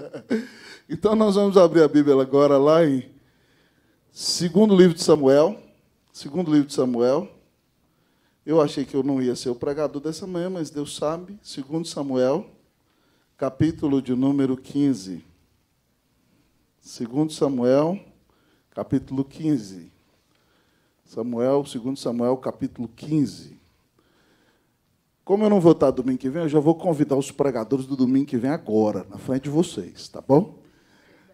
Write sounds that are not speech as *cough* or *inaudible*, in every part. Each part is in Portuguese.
*laughs* então nós vamos abrir a Bíblia agora lá em segundo livro de Samuel, segundo livro de Samuel. Eu achei que eu não ia ser o pregador dessa manhã, mas Deus sabe, segundo Samuel, capítulo de número 15. Segundo Samuel, capítulo 15. Samuel, segundo Samuel, capítulo 15. Como eu não vou estar domingo que vem, eu já vou convidar os pregadores do domingo que vem agora, na frente de vocês, tá bom?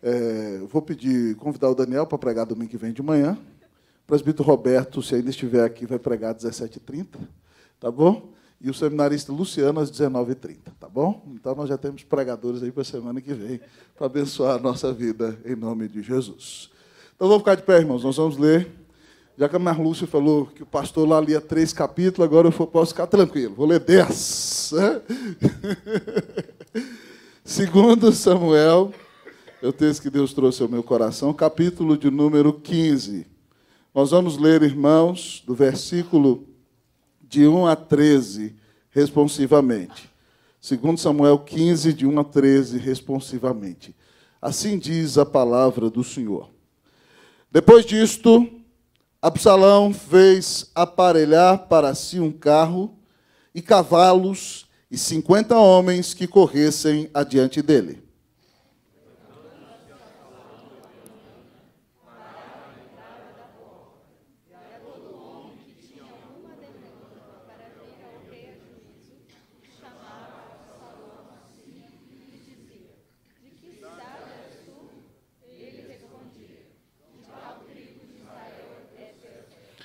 É, vou pedir, convidar o Daniel para pregar domingo que vem de manhã. O presbítero Roberto, se ainda estiver aqui, vai pregar às 17h30, tá bom? E o seminarista Luciano às 19h30, tá bom? Então nós já temos pregadores aí para a semana que vem, para abençoar a nossa vida, em nome de Jesus. Então vamos ficar de pé, irmãos, nós vamos ler já que a Marlúcia falou que o pastor lá lia três capítulos, agora eu posso ficar tranquilo, vou ler dez. Né? *laughs* Segundo Samuel, é o texto que Deus trouxe ao meu coração, capítulo de número 15. Nós vamos ler, irmãos, do versículo de 1 a 13, responsivamente. Segundo Samuel 15, de 1 a 13, responsivamente. Assim diz a palavra do Senhor. Depois disto, Absalão fez aparelhar para si um carro e cavalos e cinquenta homens que corressem adiante dele.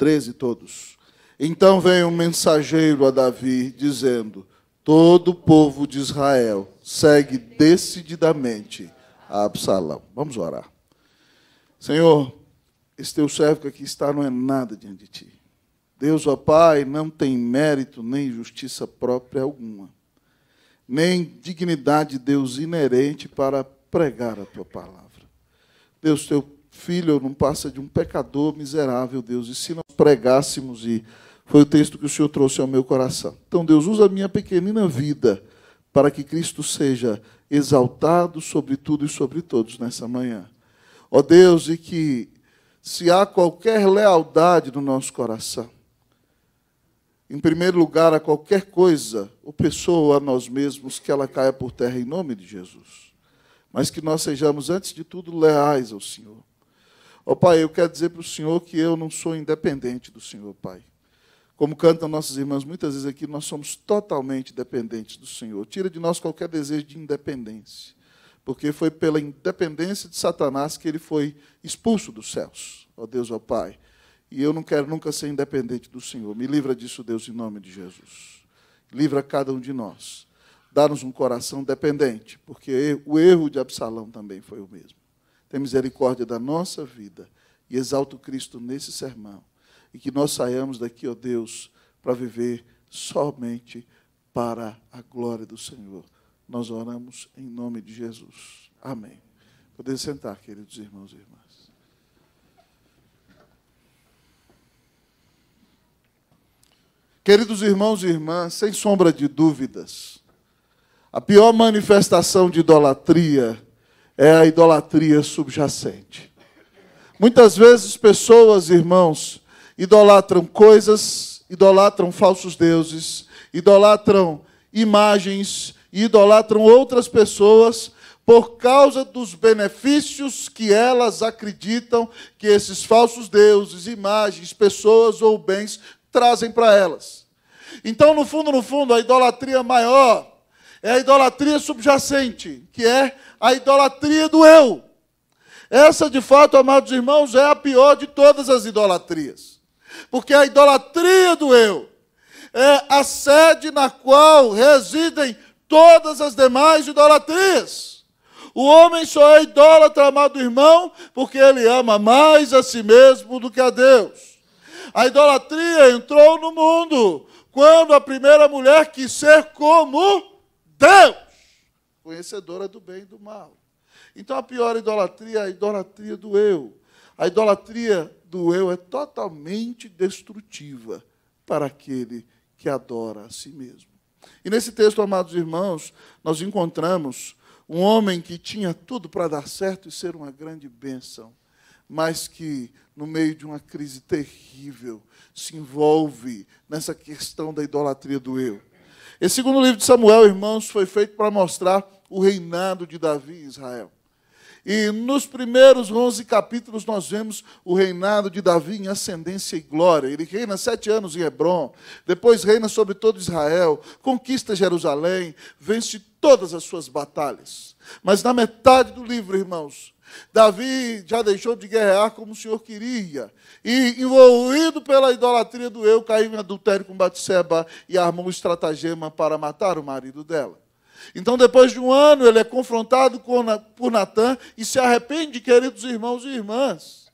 13 todos. Então vem um mensageiro a Davi dizendo: Todo o povo de Israel segue decididamente a Absalão. Vamos orar. Senhor, esse teu servo que aqui está não é nada diante de ti. Deus, ó Pai, não tem mérito nem justiça própria alguma, nem dignidade, Deus, inerente para pregar a tua palavra. Deus, teu filho não passa de um pecador miserável, Deus. E se nós pregássemos, e foi o texto que o Senhor trouxe ao meu coração. Então, Deus, usa a minha pequenina vida para que Cristo seja exaltado sobre tudo e sobre todos nessa manhã. Ó oh, Deus, e que se há qualquer lealdade no nosso coração, em primeiro lugar, a qualquer coisa, ou pessoa, a nós mesmos, que ela caia por terra em nome de Jesus. Mas que nós sejamos, antes de tudo, leais ao Senhor. Ó oh, Pai, eu quero dizer para o Senhor que eu não sou independente do Senhor, Pai. Como cantam nossas irmãs muitas vezes aqui, nós somos totalmente dependentes do Senhor. Tira de nós qualquer desejo de independência, porque foi pela independência de Satanás que ele foi expulso dos céus. Ó oh, Deus, ó oh, Pai. E eu não quero nunca ser independente do Senhor. Me livra disso, Deus, em nome de Jesus. Livra cada um de nós. Dá-nos um coração dependente, porque o erro de Absalão também foi o mesmo tenha misericórdia da nossa vida e exalta o Cristo nesse sermão. E que nós saiamos daqui, ó Deus, para viver somente para a glória do Senhor. Nós oramos em nome de Jesus. Amém. Podem sentar, queridos irmãos e irmãs. Queridos irmãos e irmãs, sem sombra de dúvidas, a pior manifestação de idolatria é a idolatria subjacente. Muitas vezes pessoas, irmãos, idolatram coisas, idolatram falsos deuses, idolatram imagens, idolatram outras pessoas por causa dos benefícios que elas acreditam que esses falsos deuses, imagens, pessoas ou bens trazem para elas. Então, no fundo, no fundo, a idolatria maior é a idolatria subjacente, que é a idolatria do eu. Essa, de fato, amados irmãos, é a pior de todas as idolatrias. Porque a idolatria do eu é a sede na qual residem todas as demais idolatrias. O homem só é idólatra, amado irmão, porque ele ama mais a si mesmo do que a Deus. A idolatria entrou no mundo quando a primeira mulher quis ser como Deus, então, conhecedora do bem e do mal. Então a pior idolatria é a idolatria do eu. A idolatria do eu é totalmente destrutiva para aquele que adora a si mesmo. E nesse texto, amados irmãos, nós encontramos um homem que tinha tudo para dar certo e ser uma grande bênção, mas que, no meio de uma crise terrível, se envolve nessa questão da idolatria do eu. Esse segundo livro de Samuel, irmãos, foi feito para mostrar o reinado de Davi em Israel. E nos primeiros 11 capítulos nós vemos o reinado de Davi em ascendência e glória. Ele reina sete anos em Hebron, depois reina sobre todo Israel, conquista Jerusalém, vence todas as suas batalhas. Mas na metade do livro, irmãos, Davi já deixou de guerrear como o Senhor queria. E, envolvido pela idolatria do eu, caiu em adultério com Batseba e armou um estratagema para matar o marido dela. Então, depois de um ano, ele é confrontado por Natan e se arrepende, queridos irmãos e irmãs.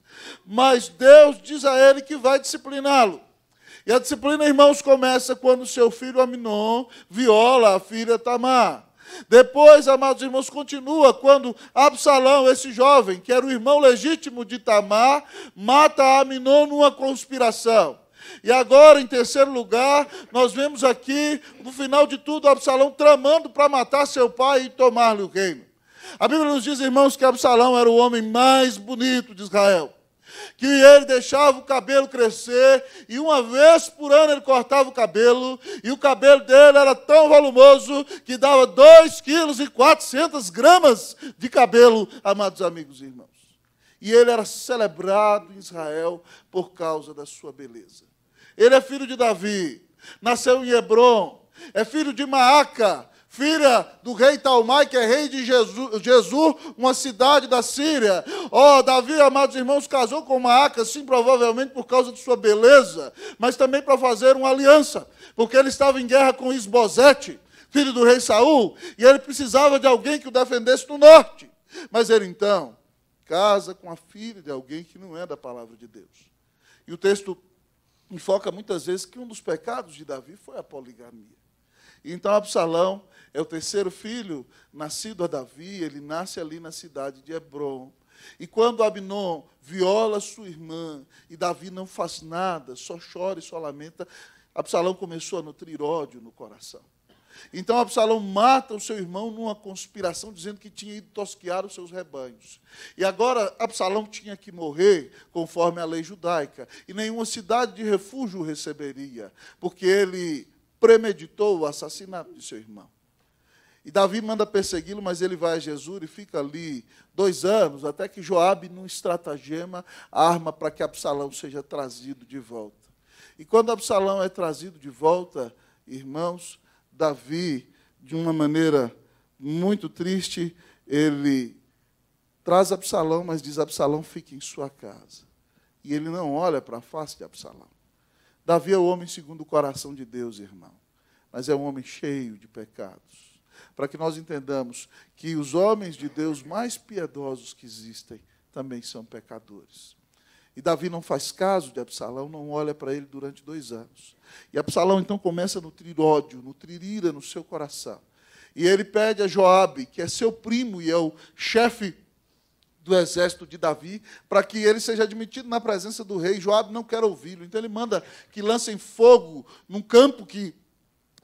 Mas Deus diz a ele que vai discipliná-lo. E a disciplina, irmãos, começa quando seu filho Aminon viola a filha Tamar. Depois, amados irmãos, continua quando Absalão, esse jovem, que era o irmão legítimo de Tamar, mata Aminon numa conspiração. E agora, em terceiro lugar, nós vemos aqui, no final de tudo, Absalão tramando para matar seu pai e tomar-lhe o reino. A Bíblia nos diz, irmãos, que Absalão era o homem mais bonito de Israel que ele deixava o cabelo crescer, e uma vez por ano ele cortava o cabelo, e o cabelo dele era tão volumoso que dava 2 quilos e 400 gramas de cabelo, amados amigos e irmãos. E ele era celebrado em Israel por causa da sua beleza. Ele é filho de Davi, nasceu em Hebron, é filho de Maaca, filha do rei Talmai, que é rei de Jesus, Jesus uma cidade da Síria. Ó, oh, Davi, amados irmãos, casou com Maaca, sim, provavelmente por causa de sua beleza, mas também para fazer uma aliança, porque ele estava em guerra com Isbosete, filho do rei Saul, e ele precisava de alguém que o defendesse do norte. Mas ele então casa com a filha de alguém que não é da palavra de Deus. E o texto enfoca muitas vezes que um dos pecados de Davi foi a poligamia. Então Absalão é o terceiro filho nascido a Davi, ele nasce ali na cidade de Hebron. E quando Abnon viola sua irmã e Davi não faz nada, só chora e só lamenta, Absalão começou a nutrir ódio no coração. Então Absalão mata o seu irmão numa conspiração, dizendo que tinha ido tosquear os seus rebanhos. E agora Absalão tinha que morrer conforme a lei judaica, e nenhuma cidade de refúgio o receberia, porque ele premeditou o assassinato de seu irmão. E Davi manda persegui-lo, mas ele vai a Jesus e fica ali dois anos, até que Joabe, num estratagema, arma para que Absalão seja trazido de volta. E quando Absalão é trazido de volta, irmãos, Davi, de uma maneira muito triste, ele traz Absalão, mas diz: Absalão, fique em sua casa. E ele não olha para a face de Absalão. Davi é o homem segundo o coração de Deus, irmão, mas é um homem cheio de pecados para que nós entendamos que os homens de Deus mais piedosos que existem também são pecadores. E Davi não faz caso de Absalão, não olha para ele durante dois anos. E Absalão então começa a nutrir ódio, nutrir ira no seu coração. E ele pede a Joabe, que é seu primo e é o chefe do exército de Davi, para que ele seja admitido na presença do rei. Joabe não quer ouvi-lo, então ele manda que lancem fogo num campo que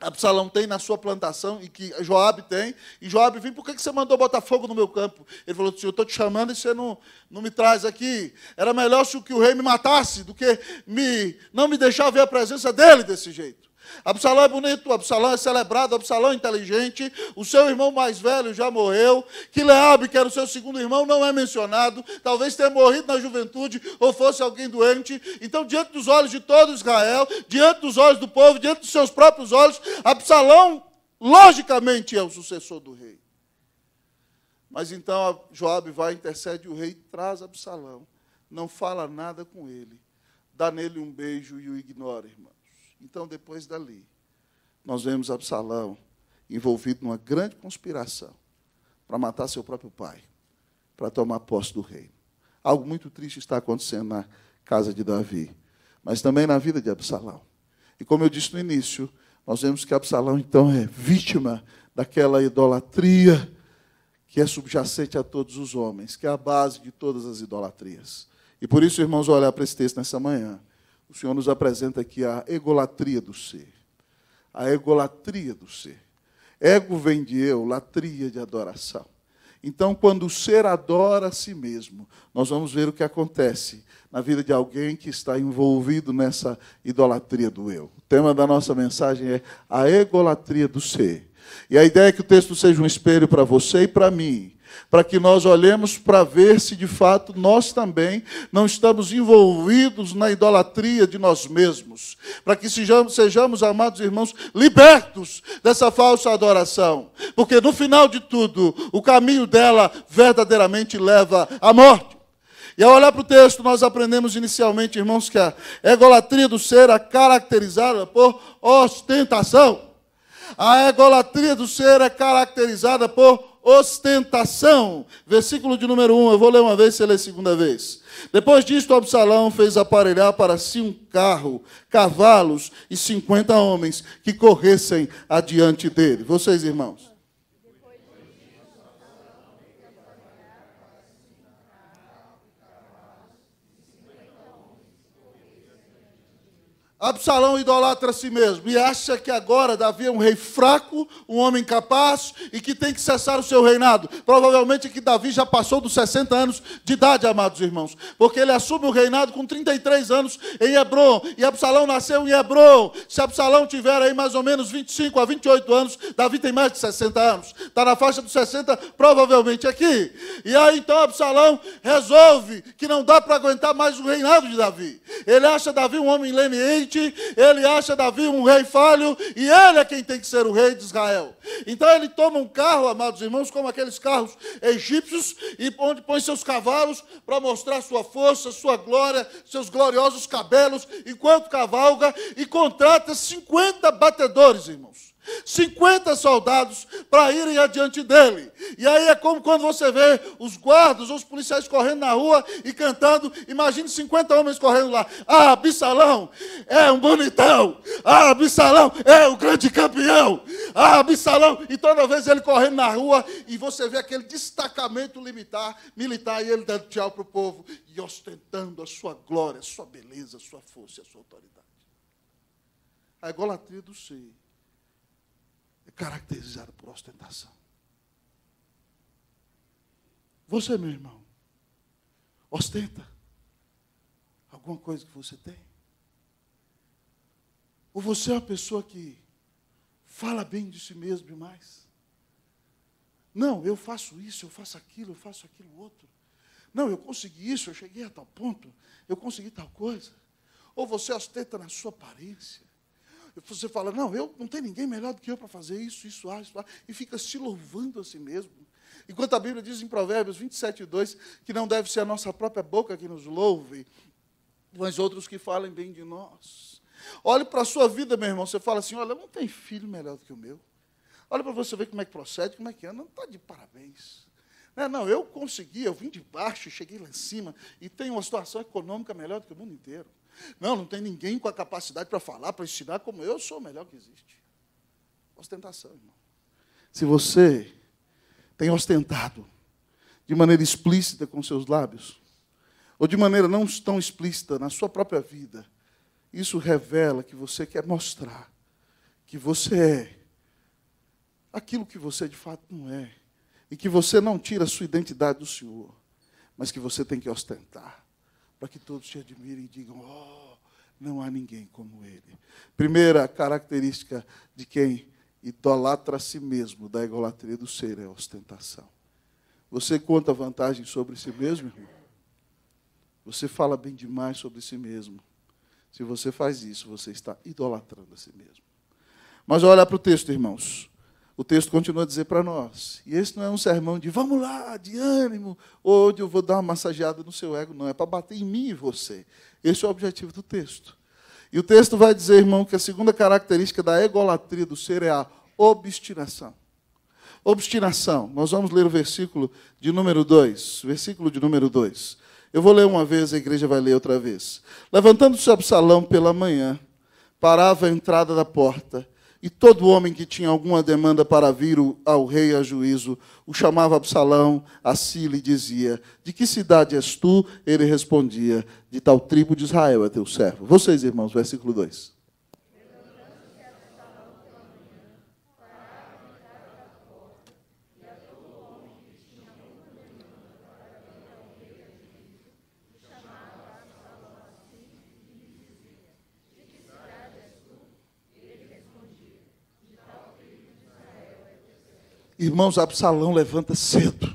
Absalão tem na sua plantação e que Joabe tem. E Joabe vem, por que você mandou botar fogo no meu campo? Ele falou, senhor, eu estou te chamando e você não, não me traz aqui. Era melhor se o que o rei me matasse do que me não me deixar ver a presença dele desse jeito. Absalão é bonito, Absalão é celebrado, Absalão é inteligente. O seu irmão mais velho já morreu. Quileabe, que era o seu segundo irmão, não é mencionado. Talvez tenha morrido na juventude ou fosse alguém doente. Então, diante dos olhos de todo Israel, diante dos olhos do povo, diante dos seus próprios olhos, Absalão, logicamente, é o sucessor do rei. Mas então Joabe vai, intercede o rei, traz Absalão. Não fala nada com ele. Dá nele um beijo e o ignora, irmão. Então, depois dali, nós vemos Absalão envolvido numa grande conspiração para matar seu próprio pai, para tomar posse do reino. Algo muito triste está acontecendo na casa de Davi, mas também na vida de Absalão. E como eu disse no início, nós vemos que Absalão então é vítima daquela idolatria que é subjacente a todos os homens, que é a base de todas as idolatrias. E por isso, irmãos, olhar para esse texto nessa manhã o Senhor nos apresenta aqui a egolatria do ser. A egolatria do ser. Ego vem de eu, latria de adoração. Então, quando o ser adora a si mesmo, nós vamos ver o que acontece na vida de alguém que está envolvido nessa idolatria do eu. O tema da nossa mensagem é a egolatria do ser. E a ideia é que o texto seja um espelho para você e para mim, para que nós olhemos para ver se de fato nós também não estamos envolvidos na idolatria de nós mesmos, para que sejamos, sejamos, amados irmãos, libertos dessa falsa adoração, porque no final de tudo, o caminho dela verdadeiramente leva à morte. E ao olhar para o texto, nós aprendemos inicialmente, irmãos, que a egolatria do ser é caracterizada por ostentação. A egolatria do ser é caracterizada por ostentação. Versículo de número 1, eu vou ler uma vez, você lê segunda vez. Depois disto, Absalão fez aparelhar para si um carro, cavalos e cinquenta homens que corressem adiante dele. Vocês, irmãos. Absalão idolatra a si mesmo e acha que agora Davi é um rei fraco, um homem capaz e que tem que cessar o seu reinado. Provavelmente que Davi já passou dos 60 anos de idade, amados irmãos, porque ele assume o reinado com 33 anos em Hebron. E Absalão nasceu em Hebron. Se Absalão tiver aí mais ou menos 25 a 28 anos, Davi tem mais de 60 anos. Está na faixa dos 60, provavelmente aqui. E aí então Absalão resolve que não dá para aguentar mais o reinado de Davi. Ele acha Davi um homem leniente ele acha Davi um rei falho e ele é quem tem que ser o rei de Israel. Então ele toma um carro, amados irmãos, como aqueles carros egípcios, e onde põe seus cavalos para mostrar sua força, sua glória, seus gloriosos cabelos, enquanto cavalga, e contrata 50 batedores, irmãos. 50 soldados para irem adiante dele. E aí é como quando você vê os guardas ou os policiais correndo na rua e cantando. Imagine 50 homens correndo lá. Ah, Bissalão é um bonitão. Ah, Bissalão é o grande campeão. Ah, Bissalão. E toda vez ele correndo na rua e você vê aquele destacamento limitar, militar e ele dando tchau para o povo e ostentando a sua glória, a sua beleza, a sua força, a sua autoridade. É a idolatria do ser é caracterizado por ostentação. Você, meu irmão, ostenta alguma coisa que você tem? Ou você é uma pessoa que fala bem de si mesmo demais? Não, eu faço isso, eu faço aquilo, eu faço aquilo outro. Não, eu consegui isso, eu cheguei a tal ponto, eu consegui tal coisa. Ou você ostenta na sua aparência, você fala, não, eu não tem ninguém melhor do que eu para fazer isso, isso, ah, isso, ah, e fica se louvando a si mesmo. Enquanto a Bíblia diz em Provérbios 27, 2, que não deve ser a nossa própria boca que nos louve, mas outros que falem bem de nós. Olhe para a sua vida, meu irmão, você fala assim, olha, não tem filho melhor do que o meu. Olha para você ver como é que procede, como é que anda, não está de parabéns. Não, né, não, eu consegui, eu vim de baixo, cheguei lá em cima, e tenho uma situação econômica melhor do que o mundo inteiro. Não, não tem ninguém com a capacidade para falar, para ensinar como eu sou o melhor que existe. Ostentação, irmão. Se você tem ostentado de maneira explícita com seus lábios, ou de maneira não tão explícita na sua própria vida, isso revela que você quer mostrar que você é aquilo que você de fato não é, e que você não tira a sua identidade do Senhor, mas que você tem que ostentar para que todos te admirem e digam: Oh, não há ninguém como ele. Primeira característica de quem idolatra a si mesmo, da idolatria do ser, é a ostentação. Você conta vantagem sobre si mesmo, irmão? Você fala bem demais sobre si mesmo. Se você faz isso, você está idolatrando a si mesmo. Mas olha para o texto, irmãos o texto continua a dizer para nós. E esse não é um sermão de vamos lá, de ânimo, ou de eu vou dar uma massageada no seu ego, não. É para bater em mim e você. Esse é o objetivo do texto. E o texto vai dizer, irmão, que a segunda característica da egolatria do ser é a obstinação. Obstinação. Nós vamos ler o versículo de número 2. Versículo de número 2. Eu vou ler uma vez, a igreja vai ler outra vez. Levantando-se Absalão pela manhã, parava à entrada da porta e todo homem que tinha alguma demanda para vir ao rei a juízo, o chamava Absalão, assim lhe dizia: De que cidade és tu? Ele respondia: De tal tribo de Israel é teu servo. Vocês, irmãos, versículo 2. Irmãos, Absalão levanta cedo.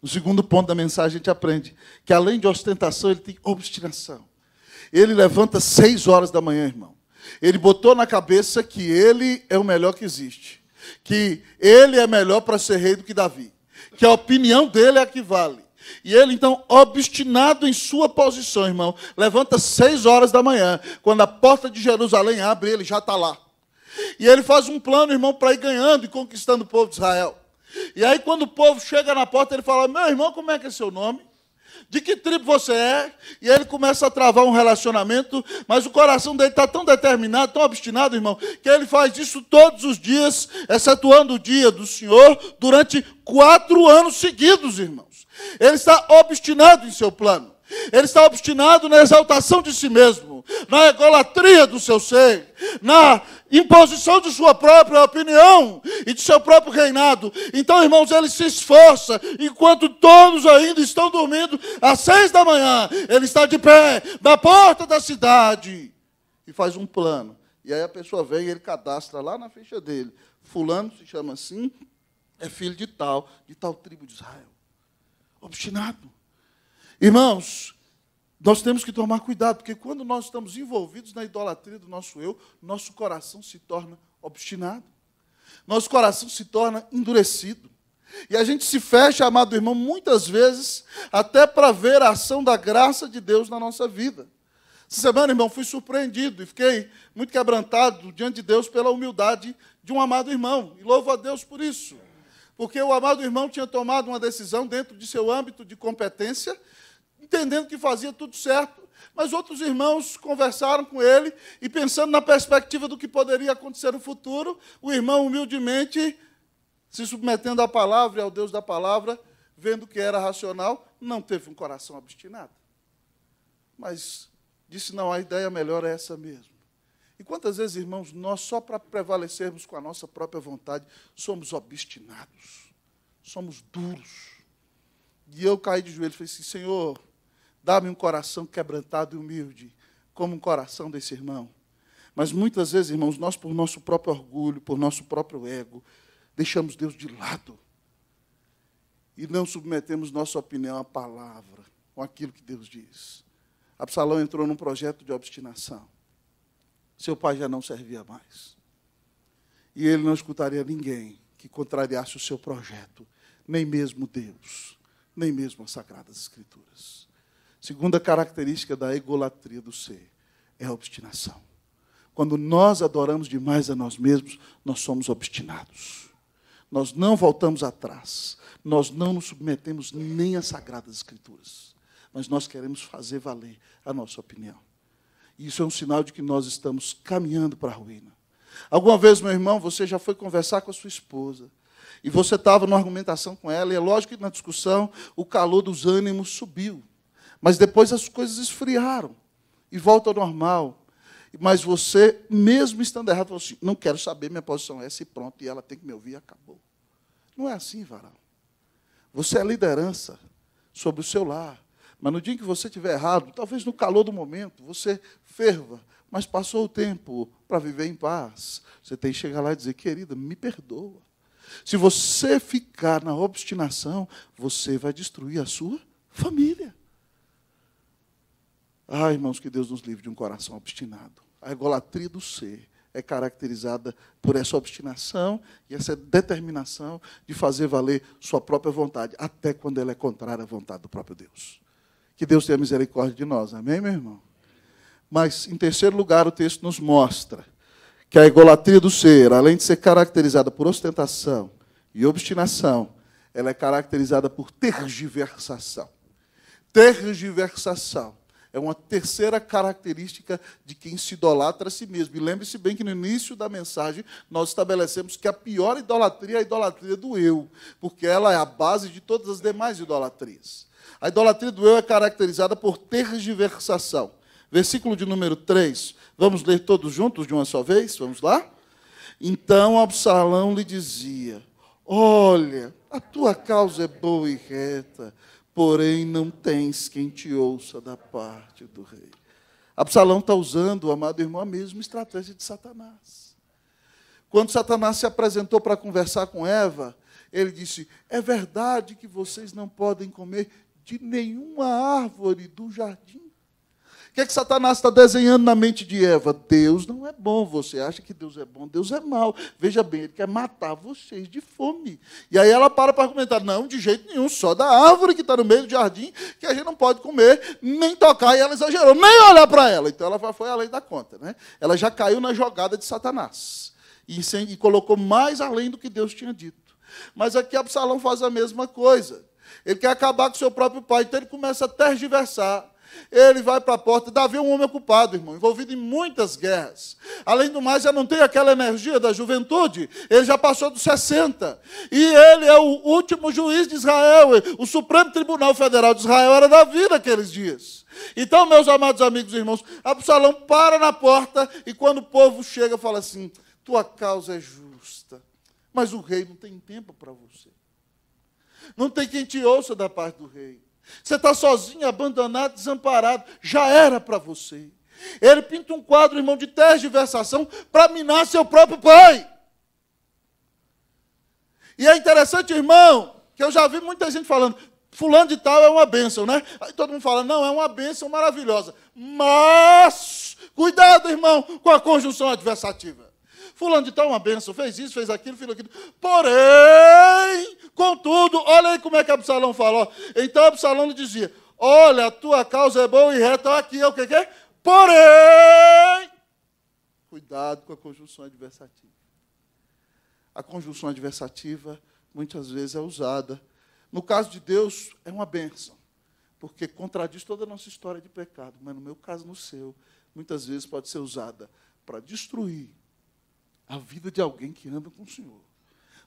No segundo ponto da mensagem, a gente aprende que além de ostentação, ele tem obstinação. Ele levanta seis horas da manhã, irmão. Ele botou na cabeça que ele é o melhor que existe. Que ele é melhor para ser rei do que Davi. Que a opinião dele é a que vale. E ele, então, obstinado em sua posição, irmão, levanta seis horas da manhã. Quando a porta de Jerusalém abre, ele já está lá. E ele faz um plano, irmão, para ir ganhando e conquistando o povo de Israel. E aí, quando o povo chega na porta, ele fala: Meu irmão, como é que é seu nome? De que tribo você é? E ele começa a travar um relacionamento, mas o coração dele está tão determinado, tão obstinado, irmão, que ele faz isso todos os dias, excetuando o dia do Senhor, durante quatro anos seguidos, irmãos. Ele está obstinado em seu plano. Ele está obstinado na exaltação de si mesmo, na egolatria do seu ser, na imposição de sua própria opinião e de seu próprio reinado. Então, irmãos, ele se esforça, enquanto todos ainda estão dormindo, às seis da manhã, ele está de pé na porta da cidade e faz um plano. E aí a pessoa vem e ele cadastra lá na ficha dele: Fulano se chama assim, é filho de tal, de tal tribo de Israel. Obstinado. Irmãos, nós temos que tomar cuidado, porque quando nós estamos envolvidos na idolatria do nosso eu, nosso coração se torna obstinado. Nosso coração se torna endurecido. E a gente se fecha, amado irmão, muitas vezes, até para ver a ação da graça de Deus na nossa vida. Essa semana, irmão, fui surpreendido e fiquei muito quebrantado diante de Deus pela humildade de um amado irmão. E louvo a Deus por isso. Porque o amado irmão tinha tomado uma decisão dentro de seu âmbito de competência entendendo que fazia tudo certo, mas outros irmãos conversaram com ele e, pensando na perspectiva do que poderia acontecer no futuro, o irmão humildemente, se submetendo à palavra e ao Deus da palavra, vendo que era racional, não teve um coração obstinado. Mas disse: não, a ideia melhor é essa mesmo. E quantas vezes, irmãos, nós, só para prevalecermos com a nossa própria vontade, somos obstinados, somos duros. E eu caí de joelhos e falei assim: Senhor, Dá-me um coração quebrantado e humilde, como um coração desse irmão. Mas muitas vezes, irmãos, nós, por nosso próprio orgulho, por nosso próprio ego, deixamos Deus de lado e não submetemos nossa opinião à palavra, com aquilo que Deus diz. Absalão entrou num projeto de obstinação. Seu pai já não servia mais. E ele não escutaria ninguém que contrariasse o seu projeto, nem mesmo Deus, nem mesmo as Sagradas Escrituras. Segunda característica da egolatria do ser é a obstinação. Quando nós adoramos demais a nós mesmos, nós somos obstinados. Nós não voltamos atrás. Nós não nos submetemos nem às sagradas escrituras. Mas nós queremos fazer valer a nossa opinião. Isso é um sinal de que nós estamos caminhando para a ruína. Alguma vez, meu irmão, você já foi conversar com a sua esposa e você estava numa argumentação com ela, e é lógico que na discussão o calor dos ânimos subiu. Mas depois as coisas esfriaram e volta ao normal. Mas você, mesmo estando errado, falou assim: não quero saber, minha posição é essa e pronto, e ela tem que me ouvir e acabou. Não é assim, varão. Você é liderança sobre o seu lar. Mas no dia em que você estiver errado, talvez no calor do momento, você ferva, mas passou o tempo para viver em paz. Você tem que chegar lá e dizer: querida, me perdoa. Se você ficar na obstinação, você vai destruir a sua família. Ah, irmãos, que Deus nos livre de um coração obstinado. A egolatria do ser é caracterizada por essa obstinação e essa determinação de fazer valer sua própria vontade, até quando ela é contrária à vontade do próprio Deus. Que Deus tenha misericórdia de nós, amém, meu irmão? Mas, em terceiro lugar, o texto nos mostra que a egolatria do ser, além de ser caracterizada por ostentação e obstinação, ela é caracterizada por tergiversação. Tergiversação é uma terceira característica de quem se idolatra a si mesmo. E lembre-se bem que no início da mensagem nós estabelecemos que a pior idolatria é a idolatria do eu, porque ela é a base de todas as demais idolatrias. A idolatria do eu é caracterizada por tergiversação. Versículo de número 3. Vamos ler todos juntos de uma só vez? Vamos lá? Então Absalão lhe dizia: Olha, a tua causa é boa e reta porém não tens quem te ouça da parte do rei. Absalão está usando, amado irmão, a mesma estratégia de Satanás. Quando Satanás se apresentou para conversar com Eva, ele disse: É verdade que vocês não podem comer de nenhuma árvore do jardim? O que, é que Satanás está desenhando na mente de Eva? Deus não é bom. Você acha que Deus é bom? Deus é mau. Veja bem, ele quer matar vocês de fome. E aí ela para para argumentar: não, de jeito nenhum, só da árvore que está no meio do jardim, que a gente não pode comer, nem tocar. E ela exagerou, nem olhar para ela. Então ela foi além da conta. Né? Ela já caiu na jogada de Satanás. E, e colocou mais além do que Deus tinha dito. Mas aqui Absalão faz a mesma coisa. Ele quer acabar com seu próprio pai, então ele começa a tergiversar ele vai para a porta. Davi é um homem ocupado, irmão, envolvido em muitas guerras. Além do mais, já não tem aquela energia da juventude, ele já passou dos 60. E ele é o último juiz de Israel. O Supremo Tribunal Federal de Israel era Davi naqueles dias. Então, meus amados amigos e irmãos, Absalão para na porta e quando o povo chega, fala assim: tua causa é justa, mas o rei não tem tempo para você. Não tem quem te ouça da parte do rei. Você está sozinho, abandonado, desamparado. Já era para você. Ele pinta um quadro, irmão, de versação para minar seu próprio pai. E é interessante, irmão, que eu já vi muita gente falando: Fulano de Tal é uma bênção, né? Aí todo mundo fala: Não, é uma bênção maravilhosa. Mas, cuidado, irmão, com a conjunção adversativa. Fulano de tal uma benção, fez isso, fez aquilo, fez aquilo. Porém, contudo, olha aí como é que Absalão falou. Então Absalão dizia: Olha, a tua causa é boa e reta, aqui é o que, que é? Porém, cuidado com a conjunção adversativa. A conjunção adversativa muitas vezes é usada. No caso de Deus, é uma benção, porque contradiz toda a nossa história de pecado, mas no meu caso, no seu, muitas vezes pode ser usada para destruir a vida de alguém que anda com o Senhor,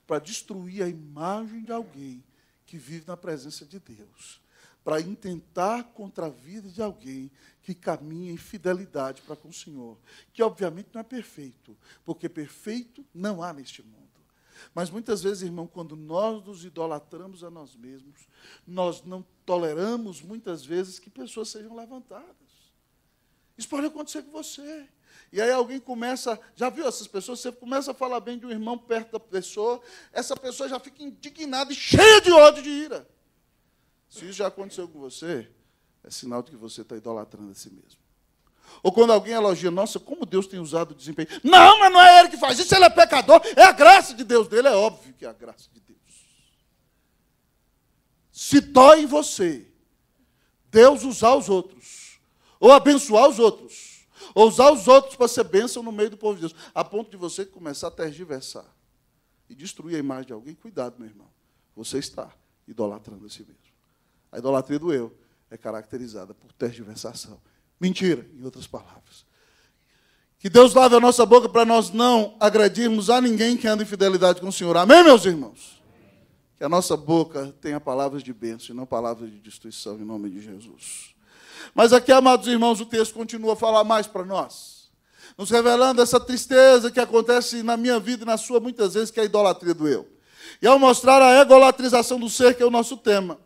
para destruir a imagem de alguém que vive na presença de Deus, para intentar contra a vida de alguém que caminha em fidelidade para com o Senhor, que obviamente não é perfeito, porque perfeito não há neste mundo. Mas muitas vezes, irmão, quando nós nos idolatramos a nós mesmos, nós não toleramos muitas vezes que pessoas sejam levantadas. Isso pode acontecer com você. E aí alguém começa, já viu essas pessoas? Você começa a falar bem de um irmão perto da pessoa, essa pessoa já fica indignada e cheia de ódio de ira. Se isso já aconteceu com você, é sinal de que você está idolatrando a si mesmo. Ou quando alguém elogia, nossa, como Deus tem usado o desempenho. Não, mas não é ele que faz isso, ele é pecador, é a graça de Deus dele, é óbvio que é a graça de Deus. Se dói em você, Deus usar os outros, ou abençoar os outros, ou usar os outros para ser bênção no meio do povo de Deus, a ponto de você começar a tergiversar e destruir a imagem de alguém, cuidado, meu irmão. Você está idolatrando a si mesmo. A idolatria do eu é caracterizada por tergiversação. Mentira, em outras palavras. Que Deus lave a nossa boca para nós não agredirmos a ninguém que anda em fidelidade com o Senhor. Amém, meus irmãos? Que a nossa boca tenha palavras de bênção e não palavras de destruição, em nome de Jesus. Mas aqui, amados irmãos, o texto continua a falar mais para nós, nos revelando essa tristeza que acontece na minha vida e na sua muitas vezes, que é a idolatria do eu. E ao mostrar a egolatrização do ser, que é o nosso tema,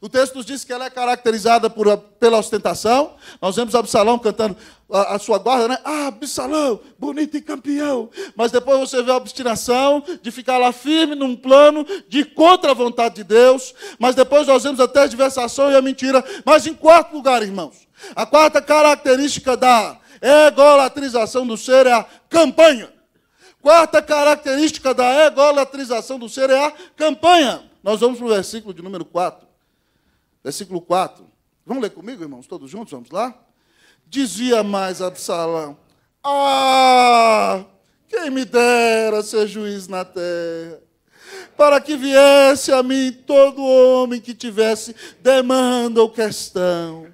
o texto nos diz que ela é caracterizada por, pela ostentação. Nós vemos Absalão cantando a, a sua guarda, né? Ah, Absalão, bonito e campeão. Mas depois você vê a obstinação de ficar lá firme num plano de contra a vontade de Deus. Mas depois nós vemos até a diversação e a mentira. Mas em quarto lugar, irmãos, a quarta característica da egolatrização do ser é a campanha. Quarta característica da egolatrização do ser é a campanha. Nós vamos para o versículo de número 4 versículo 4. Vamos ler comigo, irmãos, todos juntos? Vamos lá? Dizia mais Absalão: Ah, quem me dera ser juiz na terra, para que viesse a mim todo homem que tivesse demanda ou questão,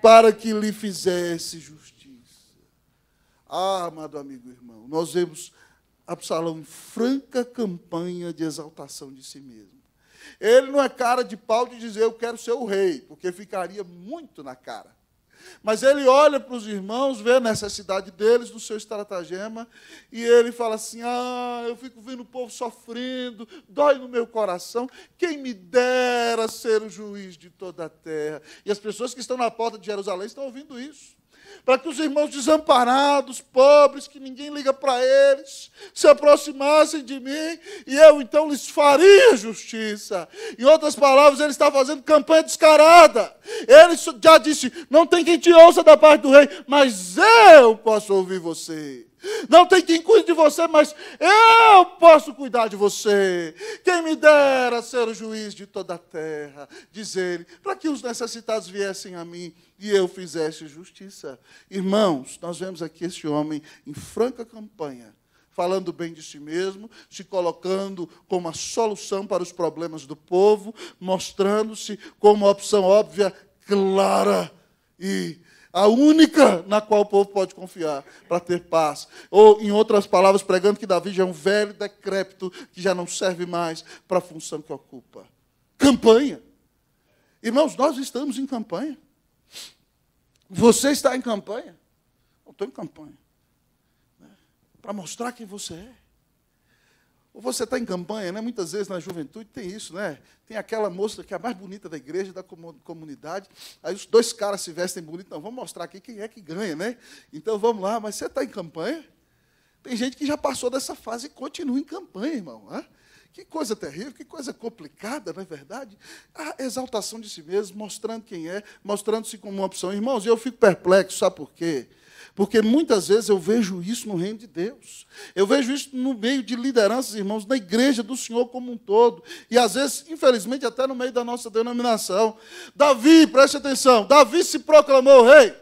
para que lhe fizesse justiça. Ah, amado amigo e irmão, nós vemos Absalão em franca campanha de exaltação de si mesmo. Ele não é cara de pau de dizer eu quero ser o rei, porque ficaria muito na cara. Mas ele olha para os irmãos, vê a necessidade deles, do seu estratagema, e ele fala assim: Ah, eu fico vendo o povo sofrendo, dói no meu coração, quem me dera ser o juiz de toda a terra. E as pessoas que estão na porta de Jerusalém estão ouvindo isso para que os irmãos desamparados, pobres, que ninguém liga para eles, se aproximassem de mim e eu então lhes faria justiça. Em outras palavras, ele está fazendo campanha descarada. Ele já disse: não tem quem te ouça da parte do rei, mas eu posso ouvir você. Não tem quem cuide de você, mas eu posso cuidar de você. Quem me dera ser o juiz de toda a terra, diz ele, para que os necessitados viessem a mim e eu fizesse justiça. Irmãos, nós vemos aqui este homem em franca campanha falando bem de si mesmo, se colocando como a solução para os problemas do povo, mostrando-se como a opção óbvia, clara e a única na qual o povo pode confiar para ter paz. Ou, em outras palavras, pregando que Davi já é um velho decrépito que já não serve mais para a função que ocupa. Campanha. Irmãos, nós estamos em campanha. Você está em campanha? Eu estou em campanha. Né? Para mostrar quem você é. Ou você está em campanha, né? muitas vezes na juventude tem isso, né? Tem aquela moça que é a mais bonita da igreja, da comunidade. Aí os dois caras se vestem bonito. Não, vamos mostrar aqui quem é que ganha, né? Então vamos lá, mas você está em campanha? Tem gente que já passou dessa fase e continua em campanha, irmão. Né? Que coisa terrível, que coisa complicada, não é verdade? A exaltação de si mesmo, mostrando quem é, mostrando-se como uma opção. Irmãos, eu fico perplexo, sabe por quê? Porque muitas vezes eu vejo isso no reino de Deus. Eu vejo isso no meio de lideranças, irmãos, na igreja do Senhor como um todo. E às vezes, infelizmente, até no meio da nossa denominação. Davi, preste atenção, Davi se proclamou rei.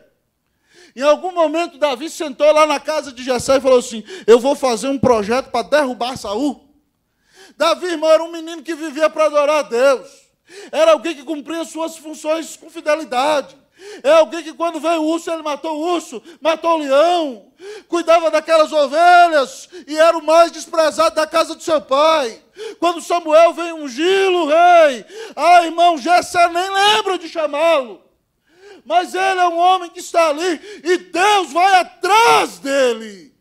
Em algum momento, Davi sentou lá na casa de Jessé e falou assim: Eu vou fazer um projeto para derrubar Saul. Davi, irmão, era um menino que vivia para adorar a Deus. Era alguém que cumpria suas funções com fidelidade. É alguém que quando veio o urso, ele matou o urso, matou o leão, cuidava daquelas ovelhas e era o mais desprezado da casa do seu pai. Quando Samuel veio ungilo rei, ah, irmão Jessé nem lembra de chamá-lo. Mas ele é um homem que está ali e Deus vai atrás dele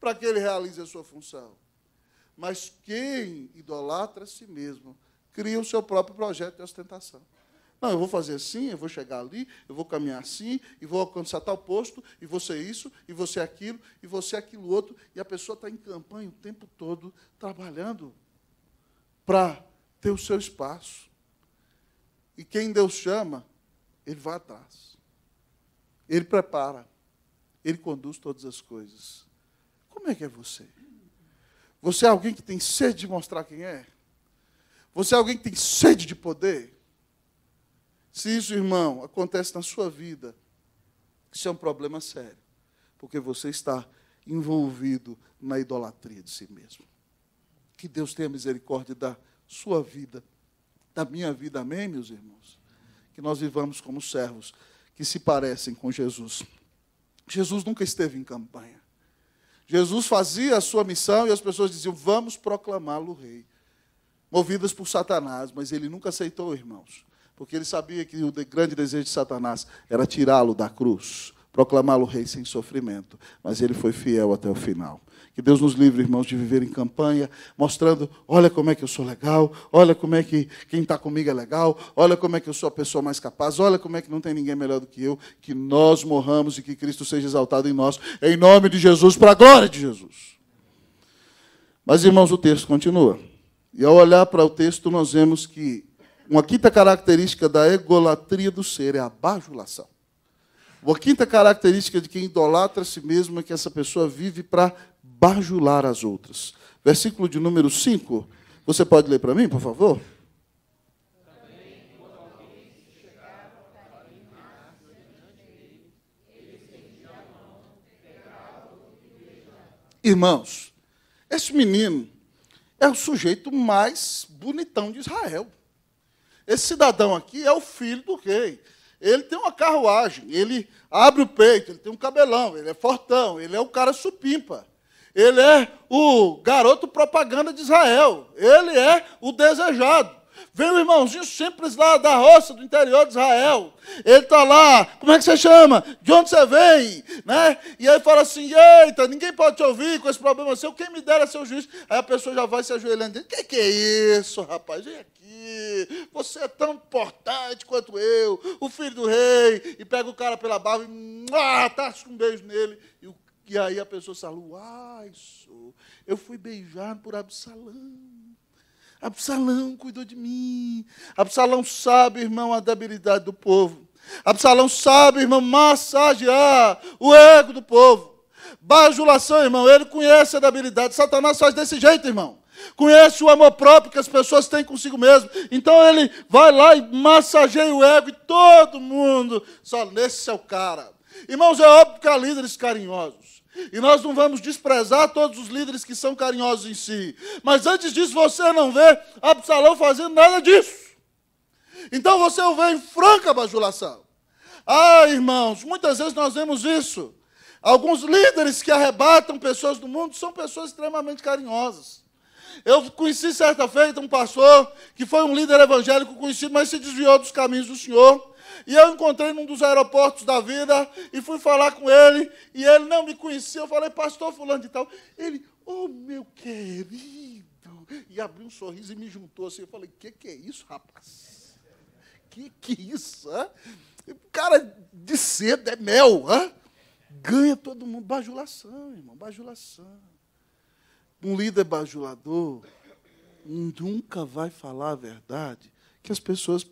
para que ele realize a sua função. Mas quem idolatra a si mesmo cria o seu próprio projeto de ostentação. Não, eu vou fazer assim, eu vou chegar ali, eu vou caminhar assim, e vou alcançar tal posto, e você isso, e você aquilo, e você aquilo outro, e a pessoa está em campanha o tempo todo trabalhando para ter o seu espaço. E quem Deus chama, ele vai atrás. Ele prepara. Ele conduz todas as coisas. Como é que é você? Você é alguém que tem sede de mostrar quem é? Você é alguém que tem sede de poder? Se isso, irmão, acontece na sua vida, isso é um problema sério, porque você está envolvido na idolatria de si mesmo. Que Deus tenha misericórdia da sua vida, da minha vida, amém, meus irmãos? Que nós vivamos como servos que se parecem com Jesus. Jesus nunca esteve em campanha. Jesus fazia a sua missão e as pessoas diziam: Vamos proclamá-lo rei. Movidas por Satanás, mas ele nunca aceitou, irmãos porque ele sabia que o grande desejo de Satanás era tirá-lo da cruz, proclamá-lo rei sem sofrimento, mas ele foi fiel até o final. Que Deus nos livre, irmãos, de viver em campanha, mostrando: olha como é que eu sou legal, olha como é que quem está comigo é legal, olha como é que eu sou a pessoa mais capaz, olha como é que não tem ninguém melhor do que eu. Que nós morramos e que Cristo seja exaltado em nós, em nome de Jesus, para a glória de Jesus. Mas, irmãos, o texto continua. E ao olhar para o texto, nós vemos que uma quinta característica da egolatria do ser é a bajulação. Uma quinta característica de quem idolatra a si mesmo é que essa pessoa vive para bajular as outras. Versículo de número 5, você pode ler para mim, por favor? Irmãos, esse menino é o sujeito mais bonitão de Israel. Esse cidadão aqui é o filho do rei. Ele tem uma carruagem, ele abre o peito, ele tem um cabelão, ele é fortão, ele é o cara supimpa. Ele é o garoto propaganda de Israel. Ele é o desejado. Vem um irmãozinho simples lá da roça do interior de Israel. Ele está lá, como é que você chama? De onde você vem? Né? E aí fala assim: eita, ninguém pode te ouvir com esse problema seu, quem me dera ser o juiz. Aí a pessoa já vai se ajoelhando e diz: que, que é isso, rapaz? Vem aqui você é tão importante quanto eu, o filho do rei, e pega o cara pela barba e taxa um beijo nele, e, o, e aí a pessoa fala, uai, sou, eu fui beijado por Absalão. Absalão cuidou de mim. Absalão sabe, irmão, a debilidade do povo. Absalão sabe, irmão, massagear o ego do povo. Bajulação, irmão, ele conhece a debilidade. Satanás faz desse jeito, irmão. Conhece o amor próprio que as pessoas têm consigo mesmo. Então ele vai lá e massageia o ego e todo mundo só nesse é o cara. Irmãos, é óbvio que há líderes carinhosos. E nós não vamos desprezar todos os líderes que são carinhosos em si. Mas antes disso, você não vê Absalão fazendo nada disso. Então você o vê em franca bajulação. Ah, irmãos, muitas vezes nós vemos isso. Alguns líderes que arrebatam pessoas do mundo são pessoas extremamente carinhosas. Eu conheci certa feita um pastor que foi um líder evangélico conhecido, mas se desviou dos caminhos do Senhor. E eu encontrei num dos aeroportos da vida e fui falar com ele. E ele não me conhecia. Eu falei, pastor fulano de tal. Ele, oh meu querido. E abriu um sorriso e me juntou assim. Eu falei, que que é isso, rapaz? Que que é isso? Hã? Cara de cedo é mel, hã? Ganha todo mundo. Bajulação, irmão, bajulação um líder bajulador nunca vai falar a verdade que as pessoas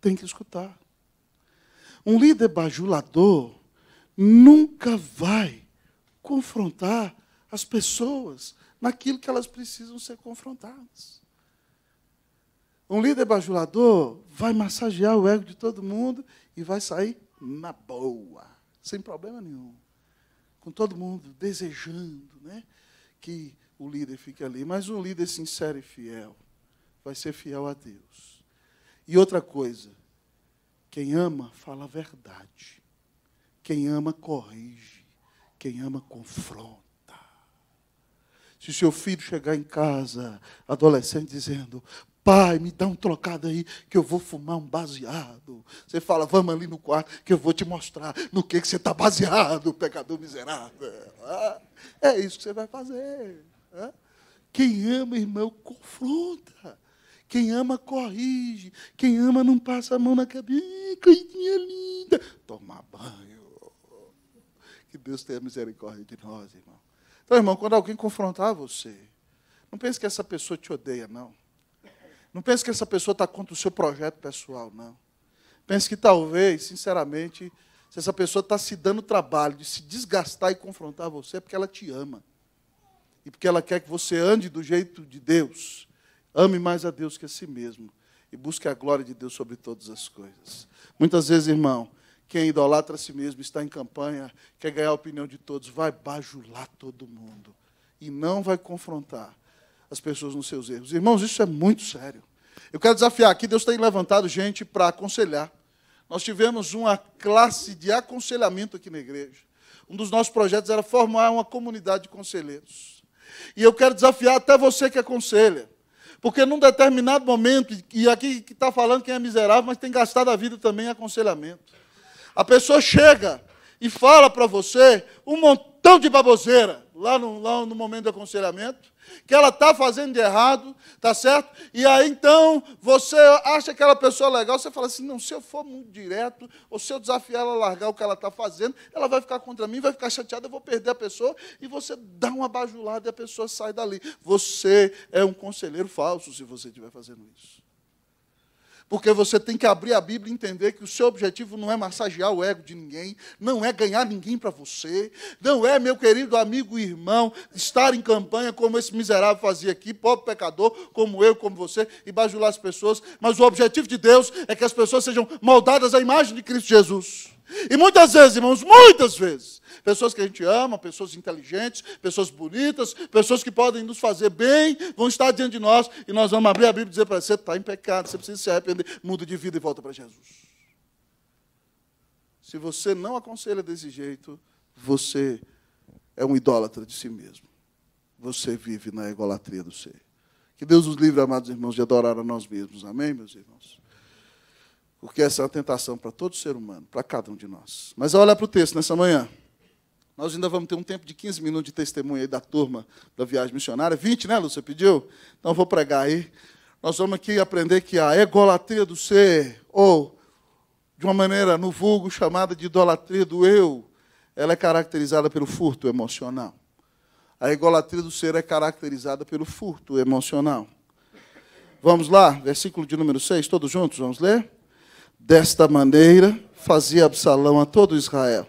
têm que escutar. Um líder bajulador nunca vai confrontar as pessoas naquilo que elas precisam ser confrontadas. Um líder bajulador vai massagear o ego de todo mundo e vai sair na boa, sem problema nenhum. Com todo mundo desejando né, que o líder fica ali. Mas um líder sincero e fiel vai ser fiel a Deus. E outra coisa, quem ama fala a verdade. Quem ama corrige. Quem ama confronta. Se o seu filho chegar em casa, adolescente, dizendo: Pai, me dá um trocado aí que eu vou fumar um baseado. Você fala, vamos ali no quarto que eu vou te mostrar no que, que você está baseado, pecador miserável. Ah, é isso que você vai fazer. Quem ama, irmão, confronta. Quem ama, corrige. Quem ama, não passa a mão na cabeça. Coisinha linda. Tomar banho. Que Deus tenha misericórdia de nós, irmão. Então, irmão, quando alguém confrontar você, não pense que essa pessoa te odeia, não. Não pense que essa pessoa está contra o seu projeto pessoal, não. Pense que talvez, sinceramente, se essa pessoa está se dando o trabalho de se desgastar e confrontar você, é porque ela te ama e porque ela quer que você ande do jeito de Deus. Ame mais a Deus que a si mesmo e busque a glória de Deus sobre todas as coisas. Muitas vezes, irmão, quem idolatra a si mesmo, está em campanha, quer ganhar a opinião de todos, vai bajular todo mundo e não vai confrontar as pessoas nos seus erros. Irmãos, isso é muito sério. Eu quero desafiar aqui, Deus tem levantado gente para aconselhar. Nós tivemos uma classe de aconselhamento aqui na igreja. Um dos nossos projetos era formar uma comunidade de conselheiros. E eu quero desafiar até você que aconselha. É Porque num determinado momento, e aqui que está falando quem é miserável, mas tem gastado a vida também em aconselhamento. A pessoa chega e fala para você um montão de baboseira lá no, lá no momento do aconselhamento que ela está fazendo de errado, tá certo? E aí então você acha aquela pessoa legal, você fala assim: não, se eu for muito direto, ou se eu desafiar ela a largar o que ela está fazendo, ela vai ficar contra mim, vai ficar chateada, eu vou perder a pessoa, e você dá uma bajulada e a pessoa sai dali. Você é um conselheiro falso se você estiver fazendo isso. Porque você tem que abrir a Bíblia e entender que o seu objetivo não é massagear o ego de ninguém, não é ganhar ninguém para você, não é, meu querido amigo e irmão, estar em campanha como esse miserável fazia aqui, pobre pecador, como eu, como você, e bajular as pessoas. Mas o objetivo de Deus é que as pessoas sejam moldadas à imagem de Cristo Jesus. E muitas vezes, irmãos, muitas vezes, pessoas que a gente ama, pessoas inteligentes, pessoas bonitas, pessoas que podem nos fazer bem, vão estar diante de nós e nós vamos abrir a Bíblia e dizer para você: está em pecado, você precisa se arrepender, muda de vida e volta para Jesus. Se você não aconselha desse jeito, você é um idólatra de si mesmo. Você vive na egolatria do ser. Que Deus nos livre, amados irmãos, de adorar a nós mesmos. Amém, meus irmãos? Porque essa é uma tentação para todo ser humano, para cada um de nós. Mas olha para o texto nessa manhã. Nós ainda vamos ter um tempo de 15 minutos de testemunho aí da turma da viagem missionária. 20, né, Lúcia? Pediu? Então vou pregar aí. Nós vamos aqui aprender que a egolatria do ser, ou de uma maneira no vulgo chamada de idolatria do eu, ela é caracterizada pelo furto emocional. A egolatria do ser é caracterizada pelo furto emocional. Vamos lá, versículo de número 6, todos juntos, vamos ler? Desta maneira fazia Absalão a todo Israel,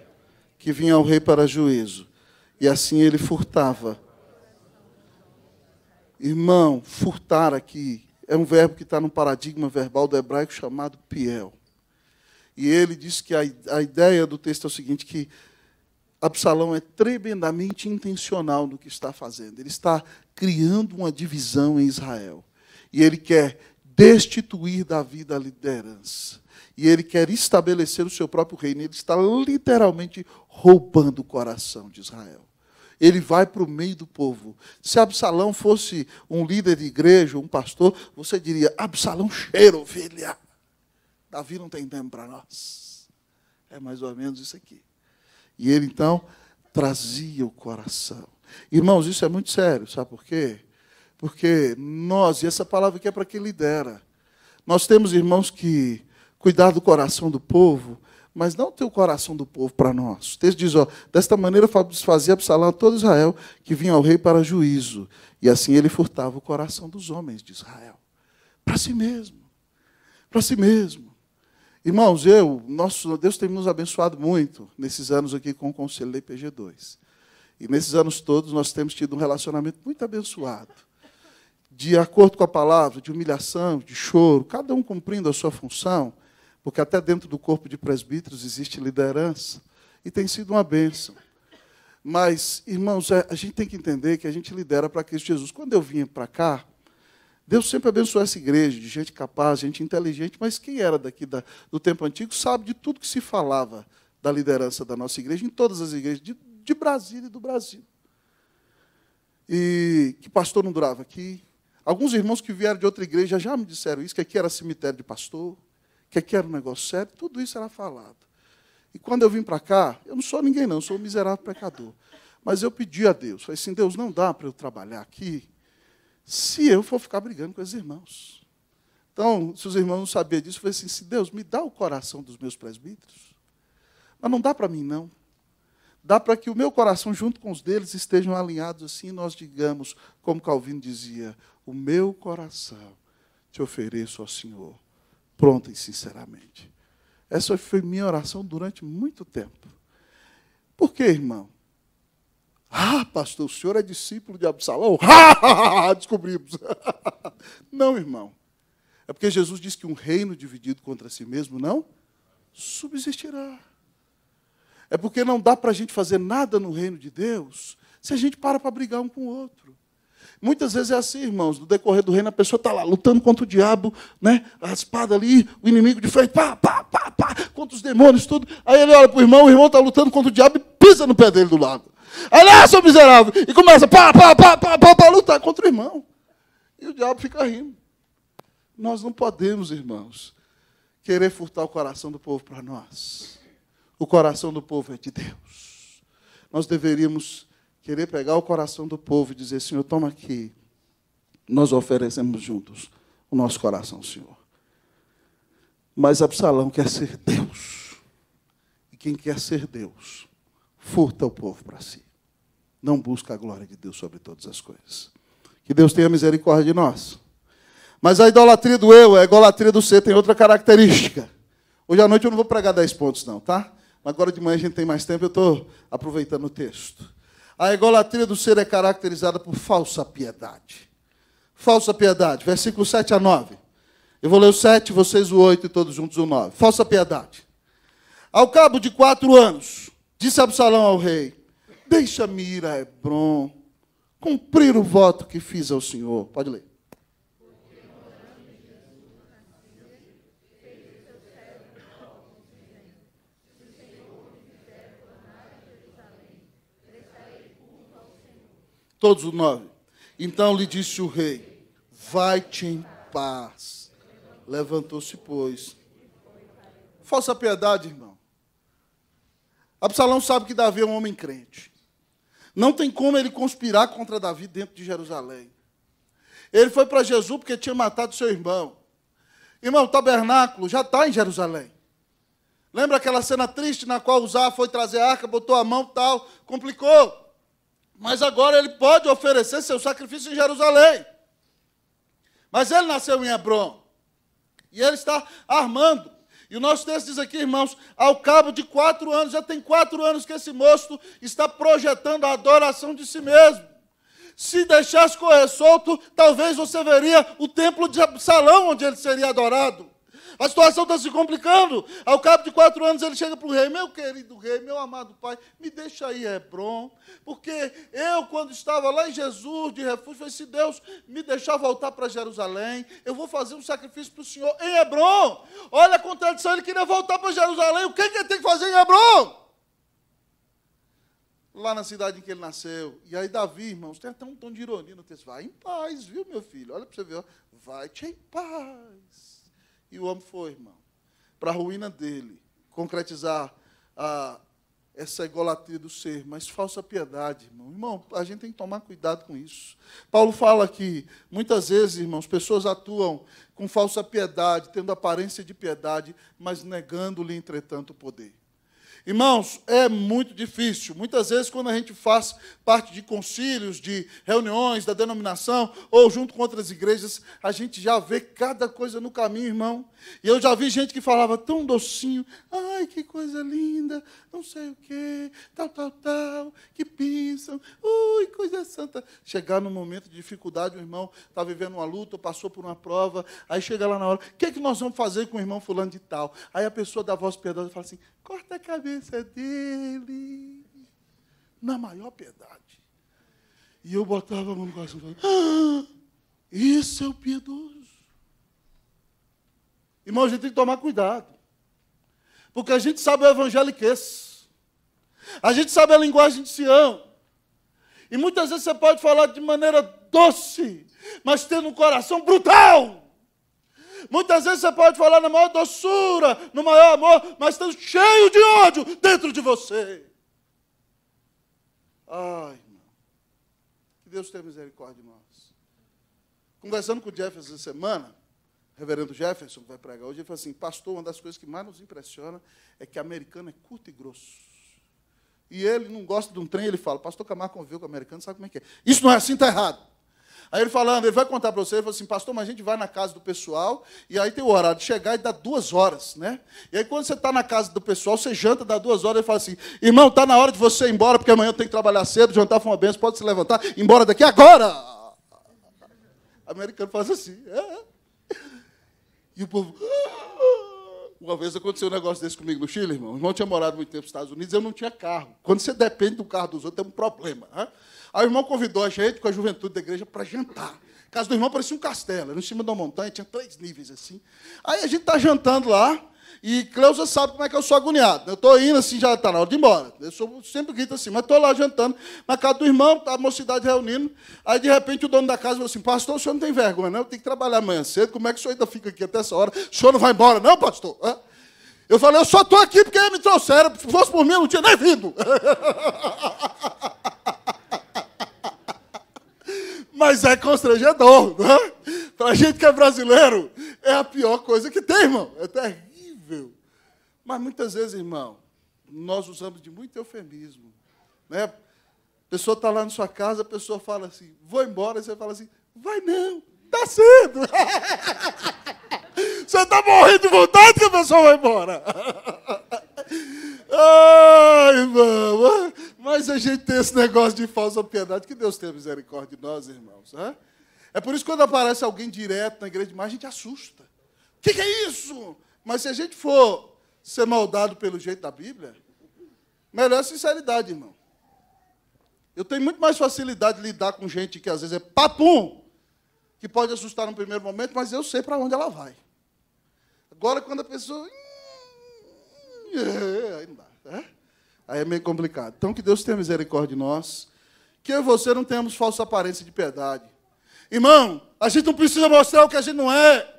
que vinha ao rei para juízo. E assim ele furtava. Irmão, furtar aqui é um verbo que está no paradigma verbal do hebraico chamado piel. E ele diz que a, a ideia do texto é o seguinte, que Absalão é tremendamente intencional no que está fazendo. Ele está criando uma divisão em Israel. E ele quer destituir da vida a liderança e ele quer estabelecer o seu próprio reino. Ele está literalmente roubando o coração de Israel. Ele vai para o meio do povo. Se Absalão fosse um líder de igreja, um pastor, você diria: Absalão cheiro, ovelha. Davi não tem tempo para nós. É mais ou menos isso aqui. E ele então trazia o coração. Irmãos, isso é muito sério, sabe por quê? Porque nós, e essa palavra aqui é para quem lidera, nós temos irmãos que cuidar do coração do povo, mas não ter o coração do povo para nós. O texto diz: ó, desta maneira fazia Absalão todo Israel que vinha ao rei para juízo. E assim ele furtava o coração dos homens de Israel. Para si mesmo. Para si mesmo. Irmãos, eu, nosso Deus tem nos abençoado muito nesses anos aqui com o Conselho da IPG2. E nesses anos todos nós temos tido um relacionamento muito abençoado. De acordo com a palavra, de humilhação, de choro, cada um cumprindo a sua função porque até dentro do corpo de presbíteros existe liderança, e tem sido uma bênção. Mas, irmãos, é, a gente tem que entender que a gente lidera para Cristo Jesus. Quando eu vinha para cá, Deus sempre abençoou essa igreja, de gente capaz, gente inteligente, mas quem era daqui da, do tempo antigo sabe de tudo que se falava da liderança da nossa igreja, em todas as igrejas, de, de Brasília e do Brasil. E que pastor não durava aqui. Alguns irmãos que vieram de outra igreja já me disseram isso, que aqui era cemitério de pastor que aqui era um negócio sério, tudo isso era falado. E quando eu vim para cá, eu não sou ninguém, não, sou um miserável pecador. Mas eu pedi a Deus, falei assim, Deus, não dá para eu trabalhar aqui se eu for ficar brigando com os irmãos. Então, se os irmãos não sabiam disso, eu falei assim, se Deus me dá o coração dos meus presbíteros, mas não dá para mim, não. Dá para que o meu coração, junto com os deles, estejam alinhados assim, e nós digamos, como Calvino dizia, o meu coração te ofereço ao Senhor pronta e sinceramente. Essa foi minha oração durante muito tempo. Por que, irmão? Ah, pastor, o senhor é discípulo de Absalão? *laughs* Ah, descobrimos. *laughs* Não, irmão. É porque Jesus disse que um reino dividido contra si mesmo não subsistirá. É porque não dá para a gente fazer nada no reino de Deus se a gente para para brigar um com o outro. Muitas vezes é assim, irmãos, no decorrer do reino, a pessoa está lá lutando contra o diabo, né? a espada ali, o inimigo de frente, pá, pá, pá, pá, contra os demônios, tudo. Aí ele olha para o irmão, o irmão está lutando contra o diabo e pisa no pé dele do lado. Olha, ah, seu miserável! E começa, pá, pá, pá, pá, pá, pá, lutar contra o irmão. E o diabo fica rindo. Nós não podemos, irmãos, querer furtar o coração do povo para nós. O coração do povo é de Deus. Nós deveríamos querer pegar o coração do povo e dizer: Senhor, toma aqui, nós oferecemos juntos o nosso coração, Senhor. Mas Absalão quer ser Deus. E quem quer ser Deus, furta o povo para si. Não busca a glória de Deus sobre todas as coisas. Que Deus tenha misericórdia de nós. Mas a idolatria do eu, a idolatria do ser, tem outra característica. Hoje à noite eu não vou pregar 10 pontos, não, tá? Agora de manhã a gente tem mais tempo, eu estou aproveitando o texto. A idolatria do ser é caracterizada por falsa piedade. Falsa piedade, versículo 7 a 9. Eu vou ler o 7, vocês o 8 e todos juntos o 9. Falsa piedade. Ao cabo de quatro anos, disse Absalão ao rei: Deixa-me ir a Hebron, cumprir o voto que fiz ao Senhor. Pode ler. Todos os nove. Então lhe disse o rei: Vai-te em paz. Levantou-se, pois. Falsa piedade, irmão. Absalão sabe que Davi é um homem crente. Não tem como ele conspirar contra Davi dentro de Jerusalém. Ele foi para Jesus porque tinha matado seu irmão. Irmão, o tabernáculo já está em Jerusalém. Lembra aquela cena triste na qual Usar foi trazer a arca, botou a mão tal, complicou. Mas agora ele pode oferecer seu sacrifício em Jerusalém. Mas ele nasceu em Hebron. E ele está armando. E o nosso texto diz aqui, irmãos, ao cabo de quatro anos, já tem quatro anos que esse moço está projetando a adoração de si mesmo. Se deixasse correr solto, talvez você veria o templo de Absalão, onde ele seria adorado. A situação está se complicando. Ao cabo de quatro anos, ele chega para o rei: Meu querido rei, meu amado pai, me deixa aí, Hebron. Porque eu, quando estava lá em Jesus, de refúgio, falei: Se Deus me deixar voltar para Jerusalém, eu vou fazer um sacrifício para o Senhor em Hebron. Olha a contradição: ele queria voltar para Jerusalém. O que, é que ele tem que fazer em Hebron? Lá na cidade em que ele nasceu. E aí, Davi, irmãos, tem até um tom de ironia no texto. Vai em paz, viu, meu filho? Olha para você ver. Vai-te em paz e o homem foi, irmão, para a ruína dele, concretizar essa idolatria do ser, mas falsa piedade, irmão. Irmão, a gente tem que tomar cuidado com isso. Paulo fala que muitas vezes, irmãos, pessoas atuam com falsa piedade, tendo aparência de piedade, mas negando-lhe, entretanto, o poder. Irmãos, é muito difícil. Muitas vezes, quando a gente faz parte de concílios, de reuniões da denominação, ou junto com outras igrejas, a gente já vê cada coisa no caminho, irmão. E eu já vi gente que falava tão docinho, ai, que coisa linda, não sei o quê, tal, tal, tal, que pensam, ui, coisa santa. Chegar num momento de dificuldade, o irmão está vivendo uma luta, passou por uma prova, aí chega lá na hora, o que é que nós vamos fazer com o irmão fulano de tal? Aí a pessoa dá a voz piedosa e fala assim, corta a cabeça presença dele na maior piedade. E eu botava a mão no coração e falava, ah, isso é o piedoso. Irmão, a gente tem que tomar cuidado. Porque a gente sabe o evangeliquez. A gente sabe a linguagem de Sião. E muitas vezes você pode falar de maneira doce, mas tendo um coração brutal. Muitas vezes você pode falar na maior doçura, no maior amor, mas estando cheio de ódio dentro de você. Ai, irmão. Que Deus tenha misericórdia de nós. Conversando com o Jefferson essa semana, reverendo Jefferson, que vai pregar hoje, ele falou assim: Pastor, uma das coisas que mais nos impressiona é que americano é curto e grosso. E ele não gosta de um trem, ele fala: Pastor Camargo conviveu com o americano, sabe como é que é? Isso não é assim, está errado. Aí ele falando, ele vai contar para você, ele falou assim, pastor, mas a gente vai na casa do pessoal, e aí tem o horário de chegar e dá duas horas, né? E aí quando você está na casa do pessoal, você janta, dá duas horas, ele fala assim, irmão, está na hora de você ir embora, porque amanhã eu tenho que trabalhar cedo, jantar foi uma benção, pode se levantar, embora daqui agora! O americano faz assim, é. E o povo. Ah. Uma vez aconteceu um negócio desse comigo no Chile, irmão. O irmão tinha morado muito tempo nos Estados Unidos, eu não tinha carro. Quando você depende do carro dos outros, tem é um problema. Né? Aí o irmão convidou a gente com a juventude da igreja para jantar. A casa do irmão parecia um castelo, era em cima da montanha, tinha três níveis assim. Aí a gente está jantando lá, e Cleusa sabe como é que eu sou agoniado. Eu estou indo assim, já está na hora de ir embora. Eu sou, sempre grito assim, mas estou lá jantando na casa do irmão, tá a mocidade reunindo. Aí, de repente, o dono da casa falou assim: Pastor, o senhor não tem vergonha, não? Eu tenho que trabalhar amanhã cedo. Como é que o senhor ainda fica aqui até essa hora? O senhor não vai embora, não, pastor? Eu falei: Eu só estou aqui porque me trouxeram. Se fosse por mim, eu não tinha nem vindo. *laughs* mas é constrangedor. Né? Para a gente que é brasileiro, é a pior coisa que tem, irmão. É terrível. Mas muitas vezes, irmão, nós usamos de muito eufemismo. Né? A pessoa está lá na sua casa, a pessoa fala assim, vou embora, e você fala assim, vai não, tá cedo. *laughs* Você está morrendo de vontade que a pessoa vai embora. *laughs* gente tem esse negócio de falsa piedade, que Deus tenha misericórdia de nós, irmãos. Hein? É por isso que quando aparece alguém direto na igreja demais, a gente assusta. O que, que é isso? Mas se a gente for ser moldado pelo jeito da Bíblia, melhor sinceridade, irmão. Eu tenho muito mais facilidade de lidar com gente que às vezes é papum, que pode assustar no primeiro momento, mas eu sei para onde ela vai. Agora, quando a pessoa. Aí não dá. Aí é meio complicado. Então, que Deus tenha misericórdia de nós. Que eu e você não tenhamos falsa aparência de piedade. Irmão, a gente não precisa mostrar o que a gente não é.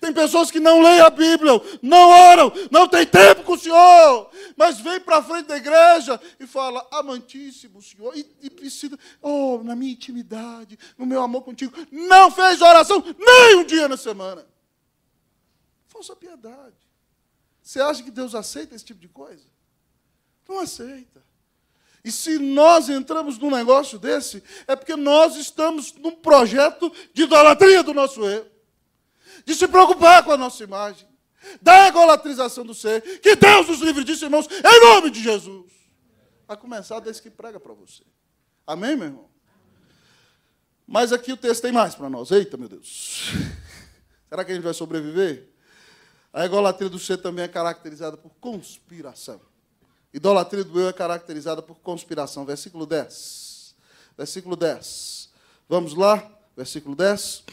Tem pessoas que não leem a Bíblia, não oram, não tem tempo com o Senhor, mas vem para frente da igreja e fala, amantíssimo Senhor, e, e, precisa, oh, na minha intimidade, no meu amor contigo, não fez oração nem um dia na semana. Falsa piedade. Você acha que Deus aceita esse tipo de coisa? Não aceita. E se nós entramos num negócio desse, é porque nós estamos num projeto de idolatria do nosso eu, de se preocupar com a nossa imagem, da egolatrização do ser. Que Deus nos livre disso, irmãos, em nome de Jesus. A começar desse que prega para você. Amém, meu irmão? Mas aqui o texto tem mais para nós. Eita, meu Deus. Será que a gente vai sobreviver? A egolatria do ser também é caracterizada por conspiração. Idolatria do eu é caracterizada por conspiração. Versículo 10. Versículo 10. Vamos lá, versículo 10.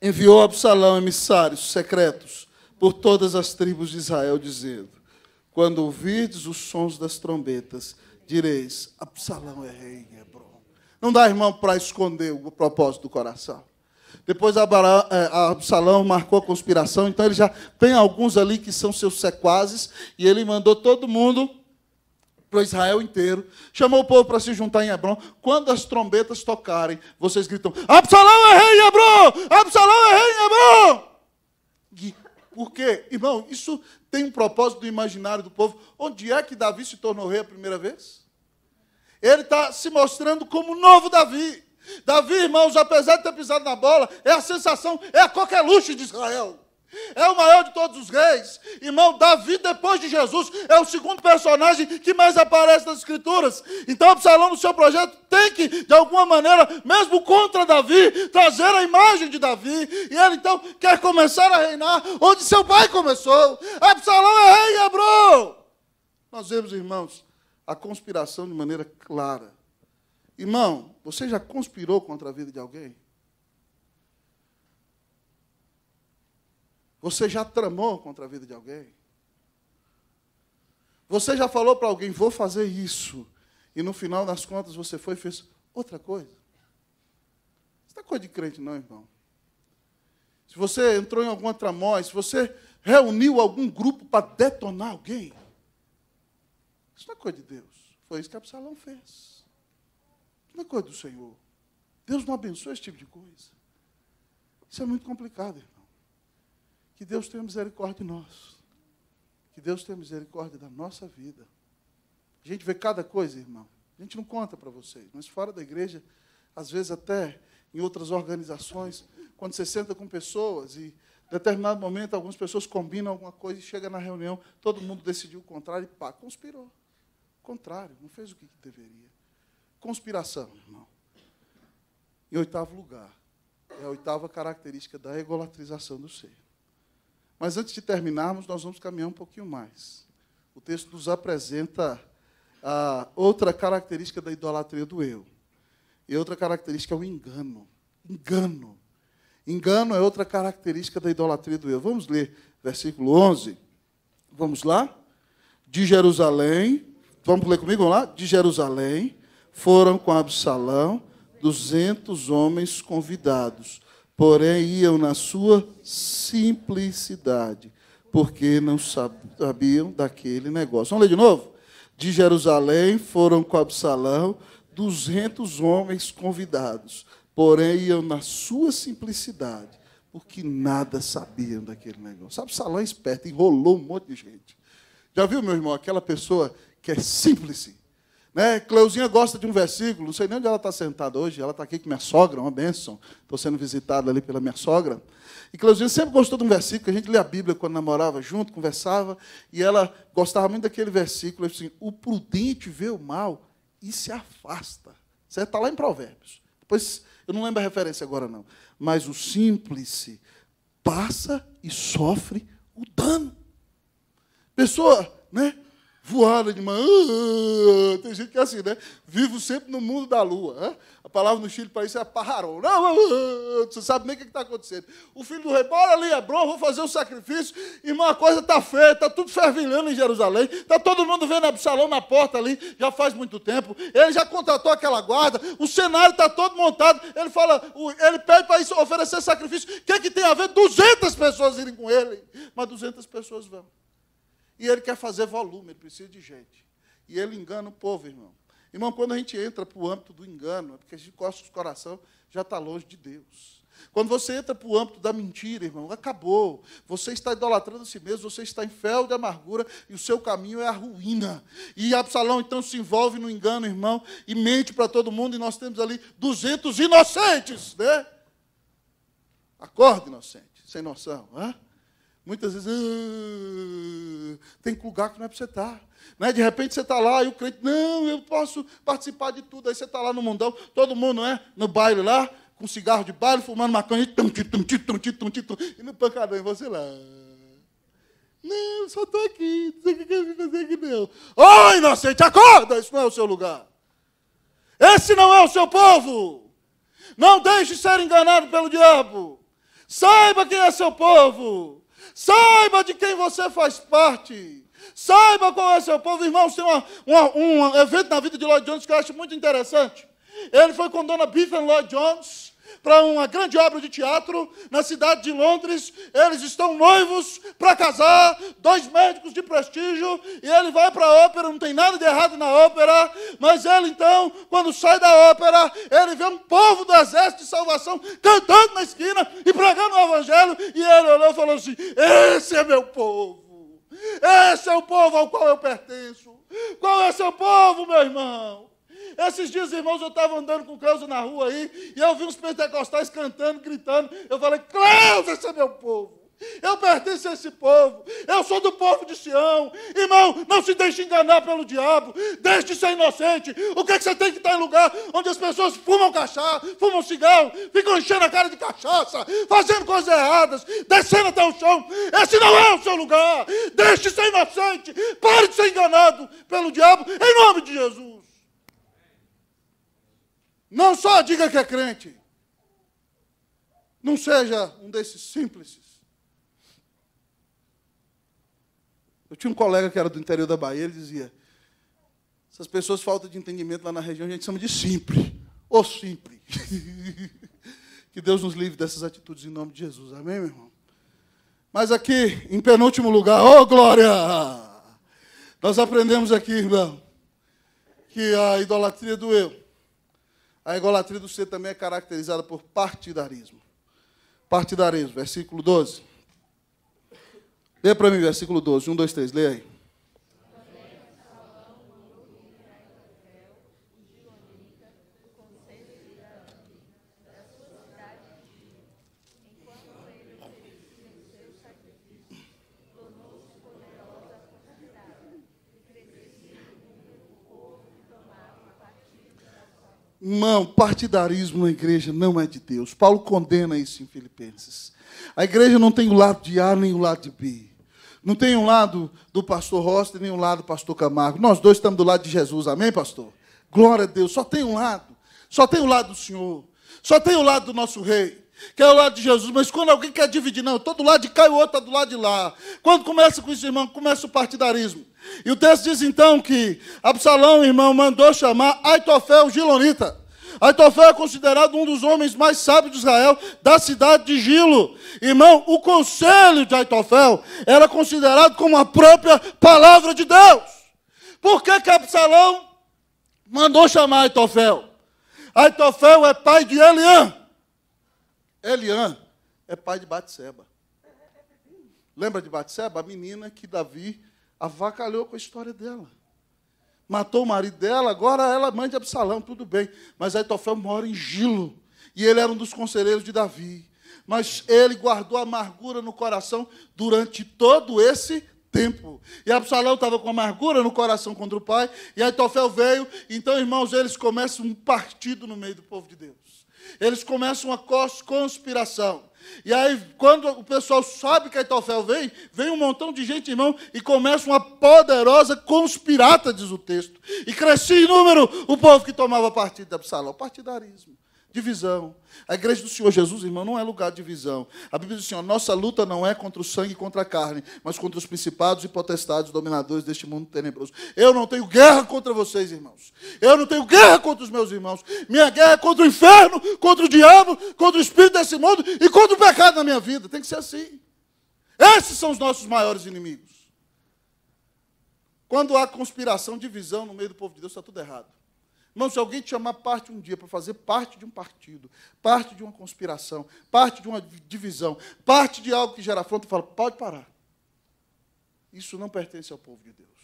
Enviou Absalão emissários secretos por todas as tribos de Israel, dizendo: Quando ouvirdes os sons das trombetas, direis: Absalão é rei em Hebron. Não dá, irmão, para esconder o propósito do coração. Depois eh, Absalão marcou a conspiração, então ele já tem alguns ali que são seus sequazes, e ele mandou todo mundo para Israel inteiro, chamou o povo para se juntar em Hebron. Quando as trombetas tocarem, vocês gritam: Absalão é rei em Hebron! Absalão é rei em Hebron! por quê? Irmão, isso tem um propósito do imaginário do povo. Onde é que Davi se tornou rei a primeira vez? Ele está se mostrando como o novo Davi. Davi, irmãos, apesar de ter pisado na bola, é a sensação, é a qualquer luxo de Israel. É o maior de todos os reis. Irmão, Davi, depois de Jesus, é o segundo personagem que mais aparece nas Escrituras. Então, Absalão, no seu projeto, tem que, de alguma maneira, mesmo contra Davi, trazer a imagem de Davi. E ele, então, quer começar a reinar onde seu pai começou. Absalão é rei em Nós vemos, irmãos, a conspiração de maneira clara. Irmão, você já conspirou contra a vida de alguém? Você já tramou contra a vida de alguém? Você já falou para alguém, vou fazer isso, e no final das contas você foi e fez outra coisa? Isso não é coisa de crente, não, irmão. Se você entrou em alguma tramóia, se você reuniu algum grupo para detonar alguém, isso não é coisa de Deus. Foi isso que Absalão fez. Não é coisa do Senhor. Deus não abençoa esse tipo de coisa. Isso é muito complicado, irmão. Que Deus tenha misericórdia de nós. Que Deus tenha misericórdia da nossa vida. A gente vê cada coisa, irmão. A gente não conta para vocês, mas fora da igreja, às vezes até em outras organizações, quando você senta com pessoas e em determinado momento algumas pessoas combinam alguma coisa e chega na reunião, todo mundo decidiu o contrário e pá, conspirou. O contrário, não fez o que deveria. Conspiração, irmão. Em oitavo lugar, é a oitava característica da egolatrização do ser. Mas antes de terminarmos, nós vamos caminhar um pouquinho mais. O texto nos apresenta a outra característica da idolatria do eu. E outra característica é o engano. Engano. Engano é outra característica da idolatria do eu. Vamos ler versículo 11. Vamos lá? De Jerusalém. Vamos ler comigo? Vamos lá? De Jerusalém foram com Absalão duzentos homens convidados, porém iam na sua simplicidade, porque não sabiam daquele negócio. Vamos ler de novo? De Jerusalém foram com Absalão duzentos homens convidados, porém iam na sua simplicidade, porque nada sabiam daquele negócio. Absalão é esperto, enrolou um monte de gente. Já viu, meu irmão, aquela pessoa que é simples, né? Cleuzinha gosta de um versículo, não sei nem onde ela está sentada hoje, ela está aqui com minha sogra, uma bênção, estou sendo visitado ali pela minha sogra. E Cleuzinha sempre gostou de um versículo, a gente lia a Bíblia quando namorava junto, conversava, e ela gostava muito daquele versículo, assim, o prudente vê o mal e se afasta. está lá em Provérbios. Depois, eu não lembro a referência agora, não. Mas o simples passa e sofre o dano. Pessoa, né? voada de manhã. Ah, tem gente que é assim, né? Vivo sempre no mundo da lua. A palavra no Chile para isso é Não, ah, Você sabe nem o que está acontecendo. O filho do rei, bora ali, Hebron, vou fazer o um sacrifício. Irmão, a coisa está feia, está tudo fervilhando em Jerusalém. Está todo mundo vendo Absalão na porta ali, já faz muito tempo. Ele já contratou aquela guarda, o cenário está todo montado. Ele fala, ele pede para oferecer sacrifício. O que, é que tem a ver? 200 pessoas irem com ele. Mas 200 pessoas vão. E ele quer fazer volume, ele precisa de gente. E ele engana o povo, irmão. Irmão, quando a gente entra para o âmbito do engano, é porque a gente gosta do coração, já está longe de Deus. Quando você entra para o âmbito da mentira, irmão, acabou. Você está idolatrando a si mesmo, você está em fel de amargura e o seu caminho é a ruína. E Absalão então se envolve no engano, irmão, e mente para todo mundo, e nós temos ali 200 inocentes, né? Acorda, inocente, sem noção, né? Muitas vezes, ah, tem lugar que não é para você estar. Tá, né? De repente você está lá e o crente, não, eu posso participar de tudo. Aí você está lá no mundão, todo mundo né, no baile lá, com cigarro de baile, fumando maconha, e, tum, tum, tum, tum, tum, e no pancadão, e você lá. Não, só estou aqui, não sei o que eu vim fazer aqui não. Ô oh, inocente, acorda! Isso não é o seu lugar. Esse não é o seu povo. Não deixe ser enganado pelo diabo. Saiba quem é seu povo. Saiba de quem você faz parte. Saiba qual é seu povo. Irmãos, tem uma, uma, um evento na vida de Lloyd Jones que eu acho muito interessante. Ele foi com Dona Biffen Lloyd Jones para uma grande obra de teatro na cidade de Londres. Eles estão noivos para casar, dois médicos de prestígio, e ele vai para a ópera, não tem nada de errado na ópera, mas ele então, quando sai da ópera, ele vê um povo do exército de salvação cantando na esquina e pregando o evangelho, e ele olhou e falou assim: Esse é meu povo. Esse é o povo ao qual eu pertenço. Qual é seu povo, meu irmão? Esses dias, irmãos, eu estava andando com o Cleusa na rua aí, e eu vi uns pentecostais cantando, gritando. Eu falei, Cleusa, esse é meu povo. Eu pertenço a esse povo, eu sou do povo de Sião. Irmão, não se deixe enganar pelo diabo, deixe ser inocente. O que, é que você tem que estar em lugar onde as pessoas fumam cachaça, fumam cigarro, ficam enchendo a cara de cachaça, fazendo coisas erradas, descendo até o chão? Esse não é o seu lugar. Deixe ser inocente, pare de ser enganado pelo diabo, em nome de Jesus. Não só diga que é crente. Não seja um desses simples. Eu tinha um colega que era do interior da Bahia, ele dizia: essas pessoas falta de entendimento lá na região, a gente chama de simples. Ou simples. *laughs* que Deus nos livre dessas atitudes em nome de Jesus. Amém, meu irmão? Mas aqui, em penúltimo lugar, ô oh, glória! Nós aprendemos aqui, irmão, que a idolatria do eu a idolatria do ser também é caracterizada por partidarismo. Partidarismo, versículo 12. Lê para mim, versículo 12. 1, 2, 3, lê aí. Não, partidarismo na igreja não é de Deus. Paulo condena isso em Filipenses. A igreja não tem o lado de A nem o lado de B. Não tem um lado do pastor Rosto nem um lado do pastor Camargo. Nós dois estamos do lado de Jesus, amém, pastor? Glória a Deus. Só tem um lado. Só tem o lado do Senhor. Só tem o lado do nosso rei que é o lado de Jesus, mas quando alguém quer dividir, não, Todo lado de cá e o outro está do lado de lá. Quando começa com isso, irmão, começa o partidarismo. E o texto diz então que Absalão, irmão, mandou chamar Aitofel Gilonita. Aitofel é considerado um dos homens mais sábios de Israel, da cidade de Gilo. Irmão, o conselho de Aitofel era considerado como a própria palavra de Deus. Por que, que Absalão mandou chamar Aitofel? Aitofel é pai de Eliã. Eliã é pai de Batseba. Lembra de Batseba? A menina que Davi avacalhou com a história dela. Matou o marido dela, agora ela é mãe de Absalão, tudo bem. Mas Aitofel mora em Gilo. E ele era um dos conselheiros de Davi. Mas ele guardou amargura no coração durante todo esse tempo. E Absalão estava com amargura no coração contra o pai. E Aitofel veio. Então, irmãos, eles começam um partido no meio do povo de Deus. Eles começam a conspiração. E aí, quando o pessoal sabe que a vem, vem um montão de gente, irmão, e começa uma poderosa conspirata, diz o texto. E crescia em número o povo que tomava partido de Absalão. Partidarismo divisão. A igreja do Senhor Jesus, irmão, não é lugar de divisão. A Bíblia diz assim: ó, nossa luta não é contra o sangue e contra a carne, mas contra os principados e potestades, dominadores deste mundo tenebroso. Eu não tenho guerra contra vocês, irmãos. Eu não tenho guerra contra os meus irmãos. Minha guerra é contra o inferno, contra o diabo, contra o espírito desse mundo e contra o pecado na minha vida. Tem que ser assim. Esses são os nossos maiores inimigos. Quando há conspiração, divisão no meio do povo de Deus, está tudo errado. Irmão, se alguém te chamar parte um dia para fazer parte de um partido, parte de uma conspiração, parte de uma divisão, parte de algo que gera afronta, fala, pode parar. Isso não pertence ao povo de Deus.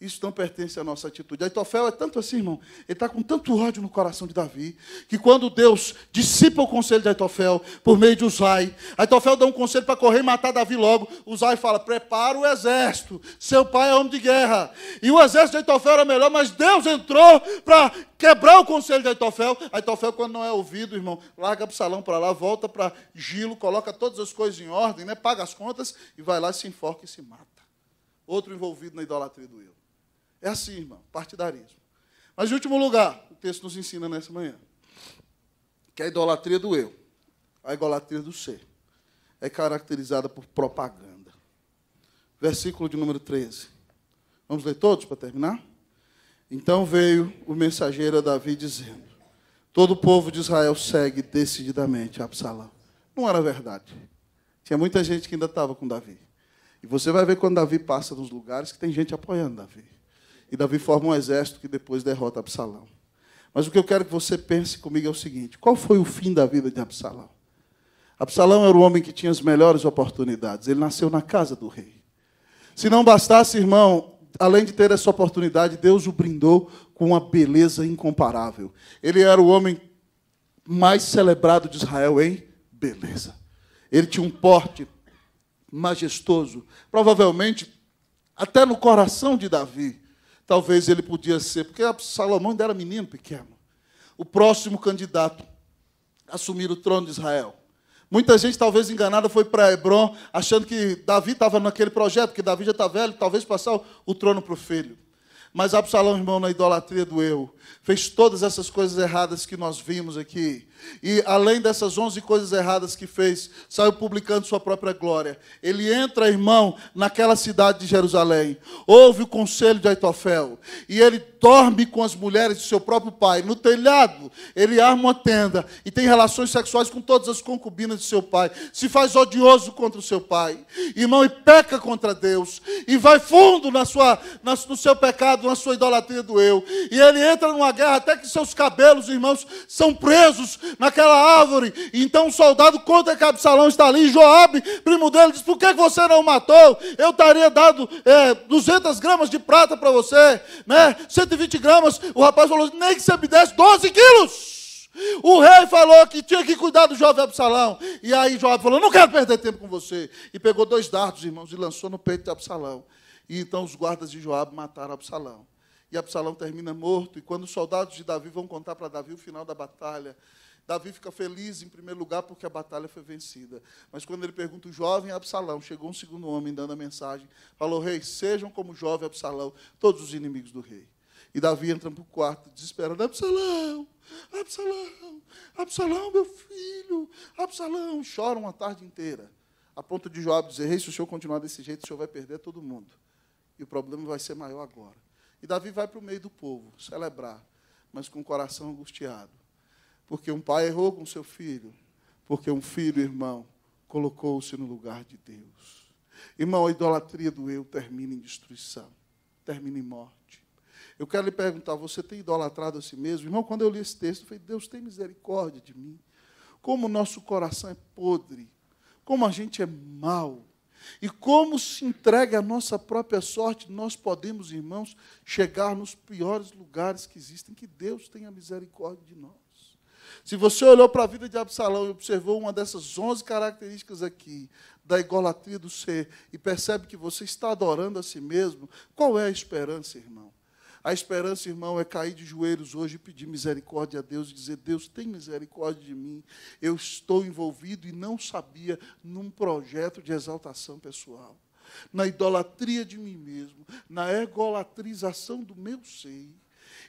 Isso não pertence à nossa atitude. Aitofel é tanto assim, irmão. Ele está com tanto ódio no coração de Davi, que quando Deus dissipa o conselho de Aitofel por meio de Uzai, Aitofel dá um conselho para correr e matar Davi logo. Uzai fala: prepara o exército, seu pai é homem de guerra. E o exército de Aitofel era melhor, mas Deus entrou para quebrar o conselho de Aitofel. Aitofel, quando não é ouvido, irmão, larga o salão para lá, volta para Gilo, coloca todas as coisas em ordem, né? paga as contas e vai lá, se enforca e se mata. Outro envolvido na idolatria do eu. É assim, irmão, partidarismo. Mas, em último lugar, o texto nos ensina nessa manhã, que a idolatria do eu, a idolatria do ser, é caracterizada por propaganda. Versículo de número 13. Vamos ler todos para terminar? Então veio o mensageiro a Davi dizendo: Todo o povo de Israel segue decididamente Absalão. Não era verdade. Tinha muita gente que ainda estava com Davi. E você vai ver quando Davi passa nos lugares que tem gente apoiando Davi. E Davi forma um exército que depois derrota Absalão. Mas o que eu quero que você pense comigo é o seguinte: qual foi o fim da vida de Absalão? Absalão era o homem que tinha as melhores oportunidades. Ele nasceu na casa do rei. Se não bastasse, irmão, além de ter essa oportunidade, Deus o brindou com uma beleza incomparável. Ele era o homem mais celebrado de Israel em beleza. Ele tinha um porte majestoso. Provavelmente, até no coração de Davi, Talvez ele podia ser, porque Salomão ainda era menino pequeno. O próximo candidato a assumir o trono de Israel. Muita gente, talvez enganada, foi para Hebron achando que Davi estava naquele projeto, que Davi já está velho, talvez passar o trono para o filho. Mas Absalão, irmão, na idolatria do eu, fez todas essas coisas erradas que nós vimos aqui. E além dessas 11 coisas erradas que fez, saiu publicando sua própria glória. Ele entra, irmão, naquela cidade de Jerusalém. Ouve o conselho de Aitofel. E ele dorme com as mulheres do seu próprio pai. No telhado, ele arma uma tenda. E tem relações sexuais com todas as concubinas de seu pai. Se faz odioso contra o seu pai. Irmão, e peca contra Deus. E vai fundo na sua, na, no seu pecado, na sua idolatria do eu. E ele entra numa guerra até que seus cabelos, irmãos, são presos naquela árvore. Então um soldado conta que Absalão está ali. Joabe, primo dele, diz: Por que você não matou? Eu estaria dado é, 200 gramas de prata para você, né? 120 gramas. O rapaz falou: Nem que você me desse 12 quilos. O rei falou que tinha que cuidar do jovem Absalão. E aí Joab falou: Não quero perder tempo com você. E pegou dois dardos, irmãos, e lançou no peito de Absalão. E então os guardas de Joab mataram Absalão. E Absalão termina morto. E quando os soldados de Davi vão contar para Davi o final da batalha, Davi fica feliz em primeiro lugar porque a batalha foi vencida. Mas quando ele pergunta o jovem Absalão, chegou um segundo homem dando a mensagem, falou: Rei, sejam como o jovem Absalão, todos os inimigos do rei. E Davi entra para o quarto, desesperado: Absalão, Absalão, Absalão, meu filho, Absalão. Chora uma tarde inteira, a ponto de Joab dizer: Rei, se o senhor continuar desse jeito, o senhor vai perder todo mundo. E o problema vai ser maior agora. E Davi vai para o meio do povo celebrar, mas com o coração angustiado porque um pai errou com seu filho. Porque um filho, irmão, colocou-se no lugar de Deus. Irmão, a idolatria do eu termina em destruição, termina em morte. Eu quero lhe perguntar, você tem idolatrado a si mesmo? Irmão, quando eu li esse texto, eu falei, Deus tem misericórdia de mim. Como o nosso coração é podre, como a gente é mau, e como se entrega à nossa própria sorte, nós podemos, irmãos, chegar nos piores lugares que existem. Que Deus tenha misericórdia de nós. Se você olhou para a vida de Absalão e observou uma dessas 11 características aqui, da idolatria do ser, e percebe que você está adorando a si mesmo, qual é a esperança, irmão? A esperança, irmão, é cair de joelhos hoje e pedir misericórdia a Deus e dizer: Deus, tem misericórdia de mim. Eu estou envolvido e não sabia num projeto de exaltação pessoal, na idolatria de mim mesmo, na egolatrização do meu ser.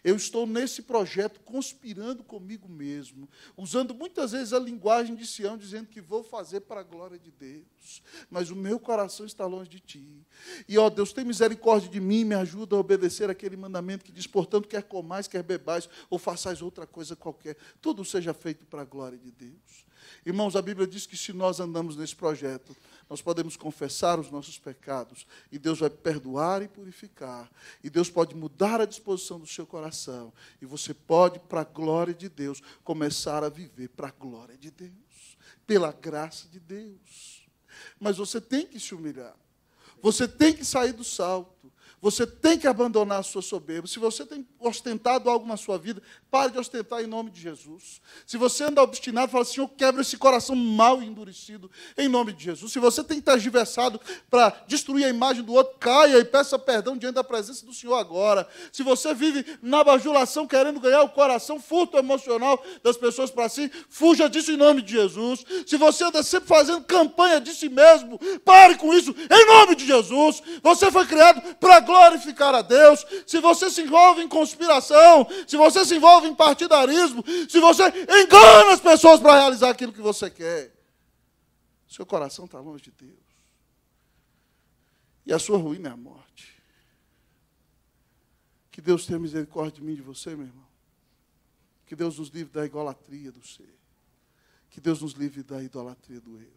Eu estou nesse projeto conspirando comigo mesmo, usando muitas vezes a linguagem de Sião, dizendo que vou fazer para a glória de Deus, mas o meu coração está longe de ti. E, ó Deus, tem misericórdia de mim, me ajuda a obedecer aquele mandamento que diz: portanto, quer comais, quer bebais, ou façais outra coisa qualquer, tudo seja feito para a glória de Deus. Irmãos, a Bíblia diz que se nós andamos nesse projeto, nós podemos confessar os nossos pecados e Deus vai perdoar e purificar. E Deus pode mudar a disposição do seu coração e você pode para a glória de Deus começar a viver para a glória de Deus, pela graça de Deus. Mas você tem que se humilhar. Você tem que sair do salto. Você tem que abandonar a sua soberba. Se você tem ostentado algo na sua vida, pare de ostentar em nome de Jesus. Se você anda obstinado, fala, Senhor, quebra esse coração mal endurecido em nome de Jesus. Se você tem tergiversado para destruir a imagem do outro, caia e peça perdão diante da presença do Senhor agora. Se você vive na bajulação, querendo ganhar o coração, furto emocional das pessoas para si, fuja disso em nome de Jesus. Se você anda sempre fazendo campanha de si mesmo, pare com isso em nome de Jesus. Você foi criado para glorificar a Deus, se você se envolve em conspiração, se você se envolve em partidarismo, se você engana as pessoas para realizar aquilo que você quer, seu coração está longe de Deus. E a sua ruína é a morte. Que Deus tenha misericórdia de mim e de você, meu irmão. Que Deus nos livre da idolatria do ser. Que Deus nos livre da idolatria do eu.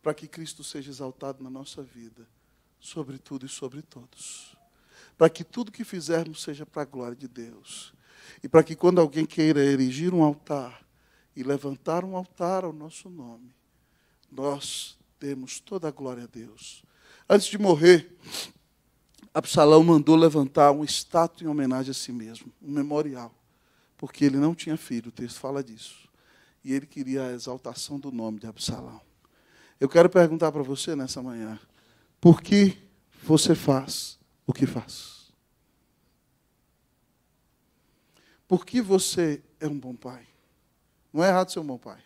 Para que Cristo seja exaltado na nossa vida sobre tudo e sobre todos. Para que tudo que fizermos seja para a glória de Deus. E para que quando alguém queira erigir um altar e levantar um altar ao nosso nome, nós demos toda a glória a Deus. Antes de morrer, Absalão mandou levantar um estátua em homenagem a si mesmo, um memorial, porque ele não tinha filho, o texto fala disso. E ele queria a exaltação do nome de Absalão. Eu quero perguntar para você nessa manhã: por que você faz o que faz? Por que você é um bom pai? Não é errado ser um bom pai.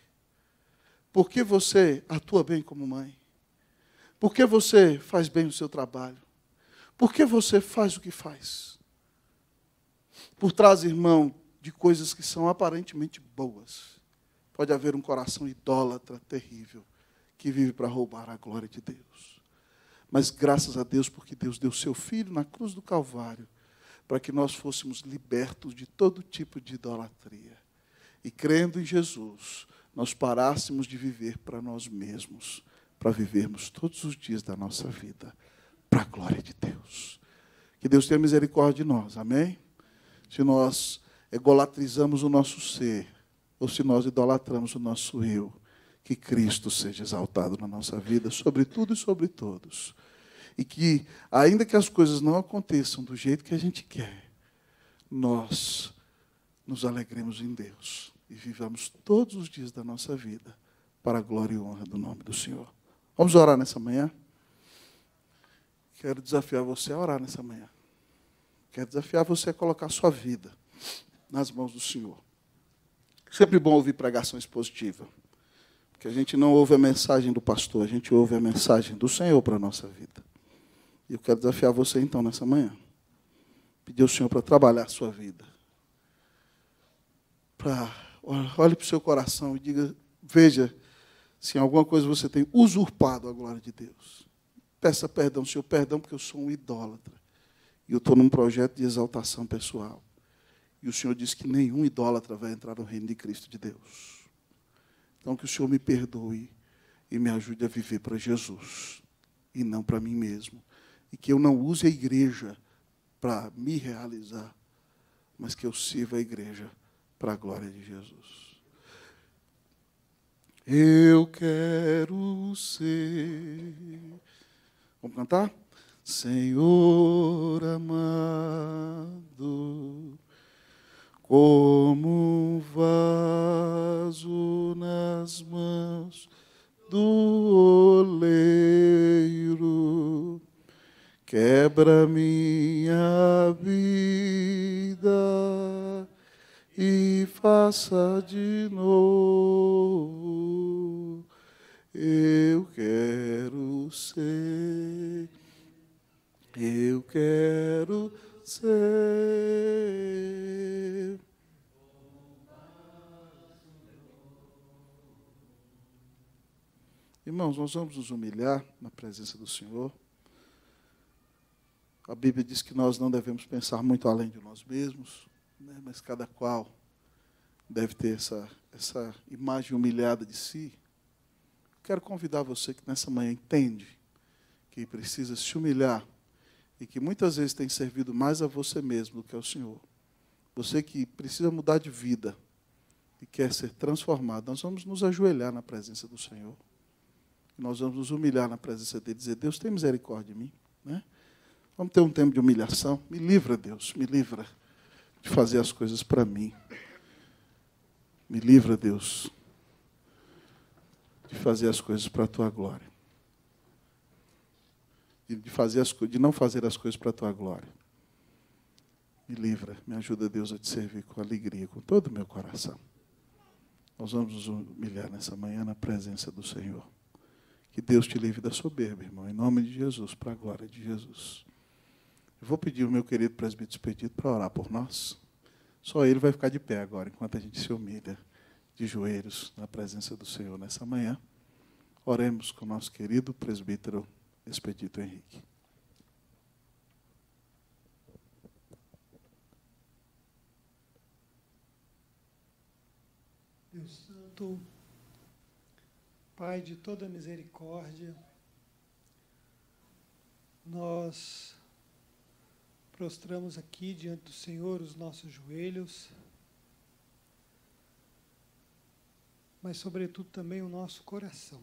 Por que você atua bem como mãe? Por que você faz bem o seu trabalho? Por que você faz o que faz? Por trás, irmão, de coisas que são aparentemente boas, pode haver um coração idólatra terrível que vive para roubar a glória de Deus. Mas graças a Deus, porque Deus deu seu filho na cruz do Calvário, para que nós fôssemos libertos de todo tipo de idolatria. E crendo em Jesus, nós parássemos de viver para nós mesmos, para vivermos todos os dias da nossa vida para a glória de Deus. Que Deus tenha misericórdia de nós, amém? Se nós egolatrizamos o nosso ser, ou se nós idolatramos o nosso eu, que Cristo seja exaltado na nossa vida, sobre tudo e sobre todos. E que, ainda que as coisas não aconteçam do jeito que a gente quer, nós nos alegremos em Deus e vivamos todos os dias da nossa vida para a glória e honra do nome do Senhor. Vamos orar nessa manhã? Quero desafiar você a orar nessa manhã. Quero desafiar você a colocar a sua vida nas mãos do Senhor. Sempre bom ouvir pregação expositiva. Que a gente não ouve a mensagem do pastor, a gente ouve a mensagem do Senhor para a nossa vida. E eu quero desafiar você então nessa manhã. Pedir ao Senhor para trabalhar a sua vida. Para, olhe para o seu coração e diga, veja se em alguma coisa você tem usurpado a glória de Deus. Peça perdão, Senhor, perdão, porque eu sou um idólatra. E eu estou num projeto de exaltação pessoal. E o Senhor disse que nenhum idólatra vai entrar no reino de Cristo de Deus. Então, que o Senhor me perdoe e me ajude a viver para Jesus e não para mim mesmo. E que eu não use a igreja para me realizar, mas que eu sirva a igreja para a glória de Jesus. Eu quero ser. Vamos cantar? Senhor amado como um vaso nas mãos do oleiro, quebra minha vida e faça de novo. Eu quero ser, eu quero ser ser. Irmãos, nós vamos nos humilhar na presença do Senhor. A Bíblia diz que nós não devemos pensar muito além de nós mesmos, né? mas cada qual deve ter essa, essa imagem humilhada de si. Quero convidar você que nessa manhã entende que precisa se humilhar e que muitas vezes tem servido mais a você mesmo do que ao Senhor. Você que precisa mudar de vida e quer ser transformado, nós vamos nos ajoelhar na presença do Senhor. Nós vamos nos humilhar na presença dele, dizer: Deus, tem misericórdia de mim. Né? Vamos ter um tempo de humilhação. Me livra, Deus, me livra de fazer as coisas para mim. Me livra, Deus, de fazer as coisas para a tua glória de, fazer as, de não fazer as coisas para a tua glória. Me livra, me ajuda, Deus, a te servir com alegria, com todo o meu coração. Nós vamos nos humilhar nessa manhã na presença do Senhor. Que Deus te livre da soberba, irmão, em nome de Jesus, para a glória de Jesus. Eu vou pedir o meu querido presbítero Expedito para orar por nós. Só ele vai ficar de pé agora, enquanto a gente se humilha de joelhos na presença do Senhor nessa manhã. Oremos com o nosso querido presbítero Expedito Henrique. Deus Santo, Pai de toda misericórdia, nós prostramos aqui diante do Senhor os nossos joelhos, mas, sobretudo, também o nosso coração.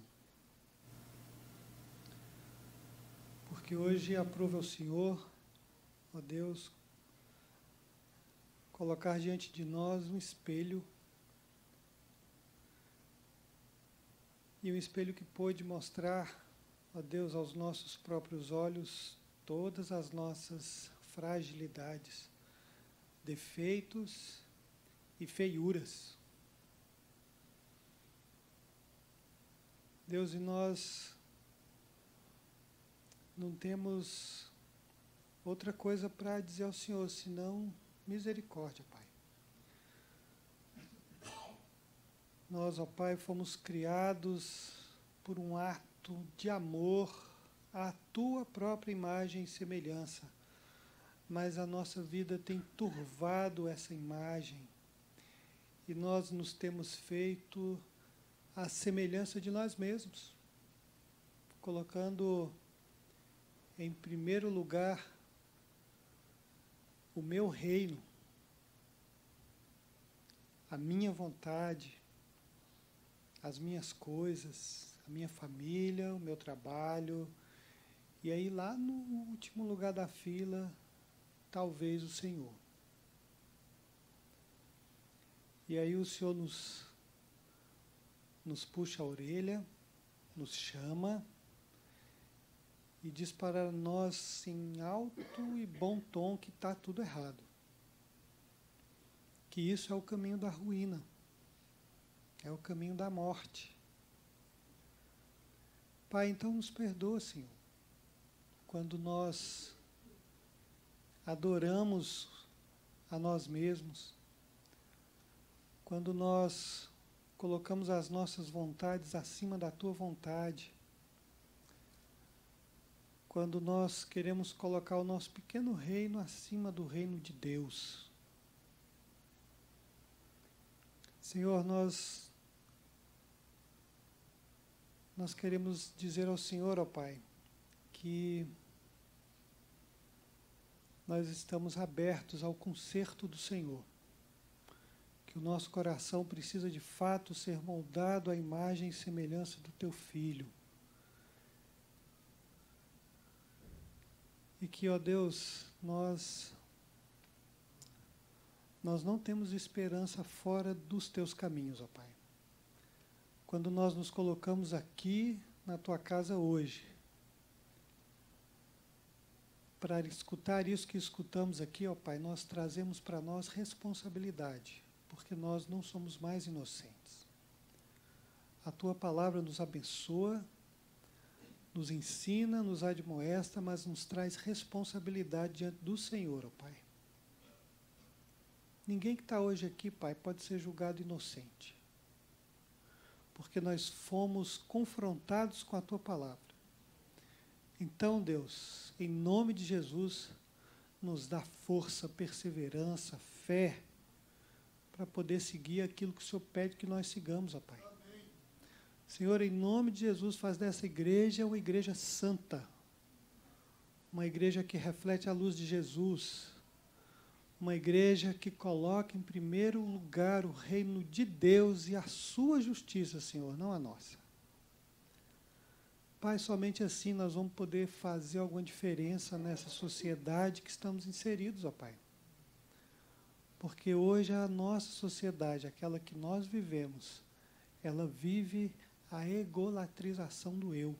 porque hoje aprova o Senhor, ó Deus, colocar diante de nós um espelho. E um espelho que pôde mostrar, ó Deus, aos nossos próprios olhos todas as nossas fragilidades, defeitos e feiuras. Deus, e nós não temos outra coisa para dizer ao Senhor, senão misericórdia, Pai. Nós, ó Pai, fomos criados por um ato de amor à tua própria imagem e semelhança, mas a nossa vida tem turvado essa imagem e nós nos temos feito à semelhança de nós mesmos, colocando em primeiro lugar o meu reino, a minha vontade, as minhas coisas, a minha família, o meu trabalho. E aí, lá no último lugar da fila, talvez o Senhor. E aí, o Senhor nos, nos puxa a orelha, nos chama e diz para nós em alto e bom tom que está tudo errado. Que isso é o caminho da ruína, é o caminho da morte. Pai, então nos perdoa, Senhor, quando nós adoramos a nós mesmos, quando nós colocamos as nossas vontades acima da tua vontade, quando nós queremos colocar o nosso pequeno reino acima do reino de Deus. Senhor, nós nós queremos dizer ao Senhor, ó Pai, que nós estamos abertos ao conserto do Senhor. Que o nosso coração precisa de fato ser moldado à imagem e semelhança do teu filho. e que, ó Deus, nós nós não temos esperança fora dos teus caminhos, ó Pai. Quando nós nos colocamos aqui na tua casa hoje, para escutar isso que escutamos aqui, ó Pai, nós trazemos para nós responsabilidade, porque nós não somos mais inocentes. A tua palavra nos abençoa, nos ensina, nos admoesta, mas nos traz responsabilidade diante do Senhor, ó Pai. Ninguém que está hoje aqui, Pai, pode ser julgado inocente. Porque nós fomos confrontados com a Tua palavra. Então, Deus, em nome de Jesus, nos dá força, perseverança, fé, para poder seguir aquilo que o Senhor pede que nós sigamos, ó Pai. Senhor, em nome de Jesus, faz dessa igreja uma igreja santa, uma igreja que reflete a luz de Jesus, uma igreja que coloca em primeiro lugar o reino de Deus e a sua justiça, Senhor, não a nossa. Pai, somente assim nós vamos poder fazer alguma diferença nessa sociedade que estamos inseridos, ó Pai. Porque hoje a nossa sociedade, aquela que nós vivemos, ela vive a egolatrização do eu.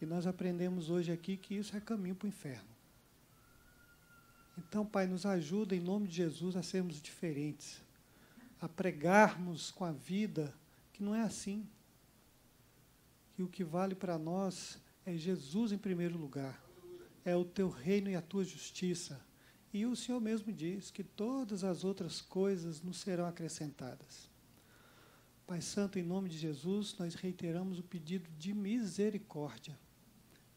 E nós aprendemos hoje aqui que isso é caminho para o inferno. Então, Pai, nos ajuda em nome de Jesus a sermos diferentes, a pregarmos com a vida que não é assim. Que o que vale para nós é Jesus em primeiro lugar, é o teu reino e a tua justiça. E o Senhor mesmo diz que todas as outras coisas nos serão acrescentadas. Pai Santo, em nome de Jesus, nós reiteramos o pedido de misericórdia,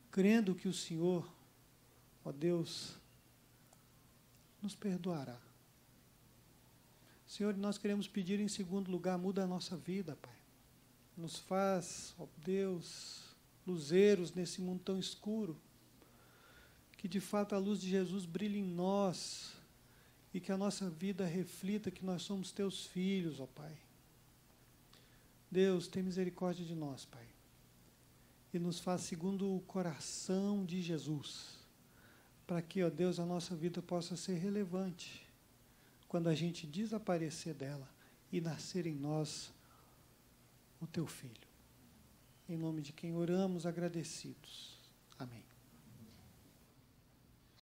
crendo que o Senhor, ó Deus, nos perdoará. Senhor, nós queremos pedir em segundo lugar, muda a nossa vida, Pai. Nos faz, ó Deus, luzeiros nesse mundo tão escuro, que de fato a luz de Jesus brilhe em nós e que a nossa vida reflita que nós somos teus filhos, ó Pai Deus, tem misericórdia de nós, Pai. E nos faz segundo o coração de Jesus. Para que, ó Deus, a nossa vida possa ser relevante. Quando a gente desaparecer dela e nascer em nós o teu filho. Em nome de quem oramos agradecidos. Amém.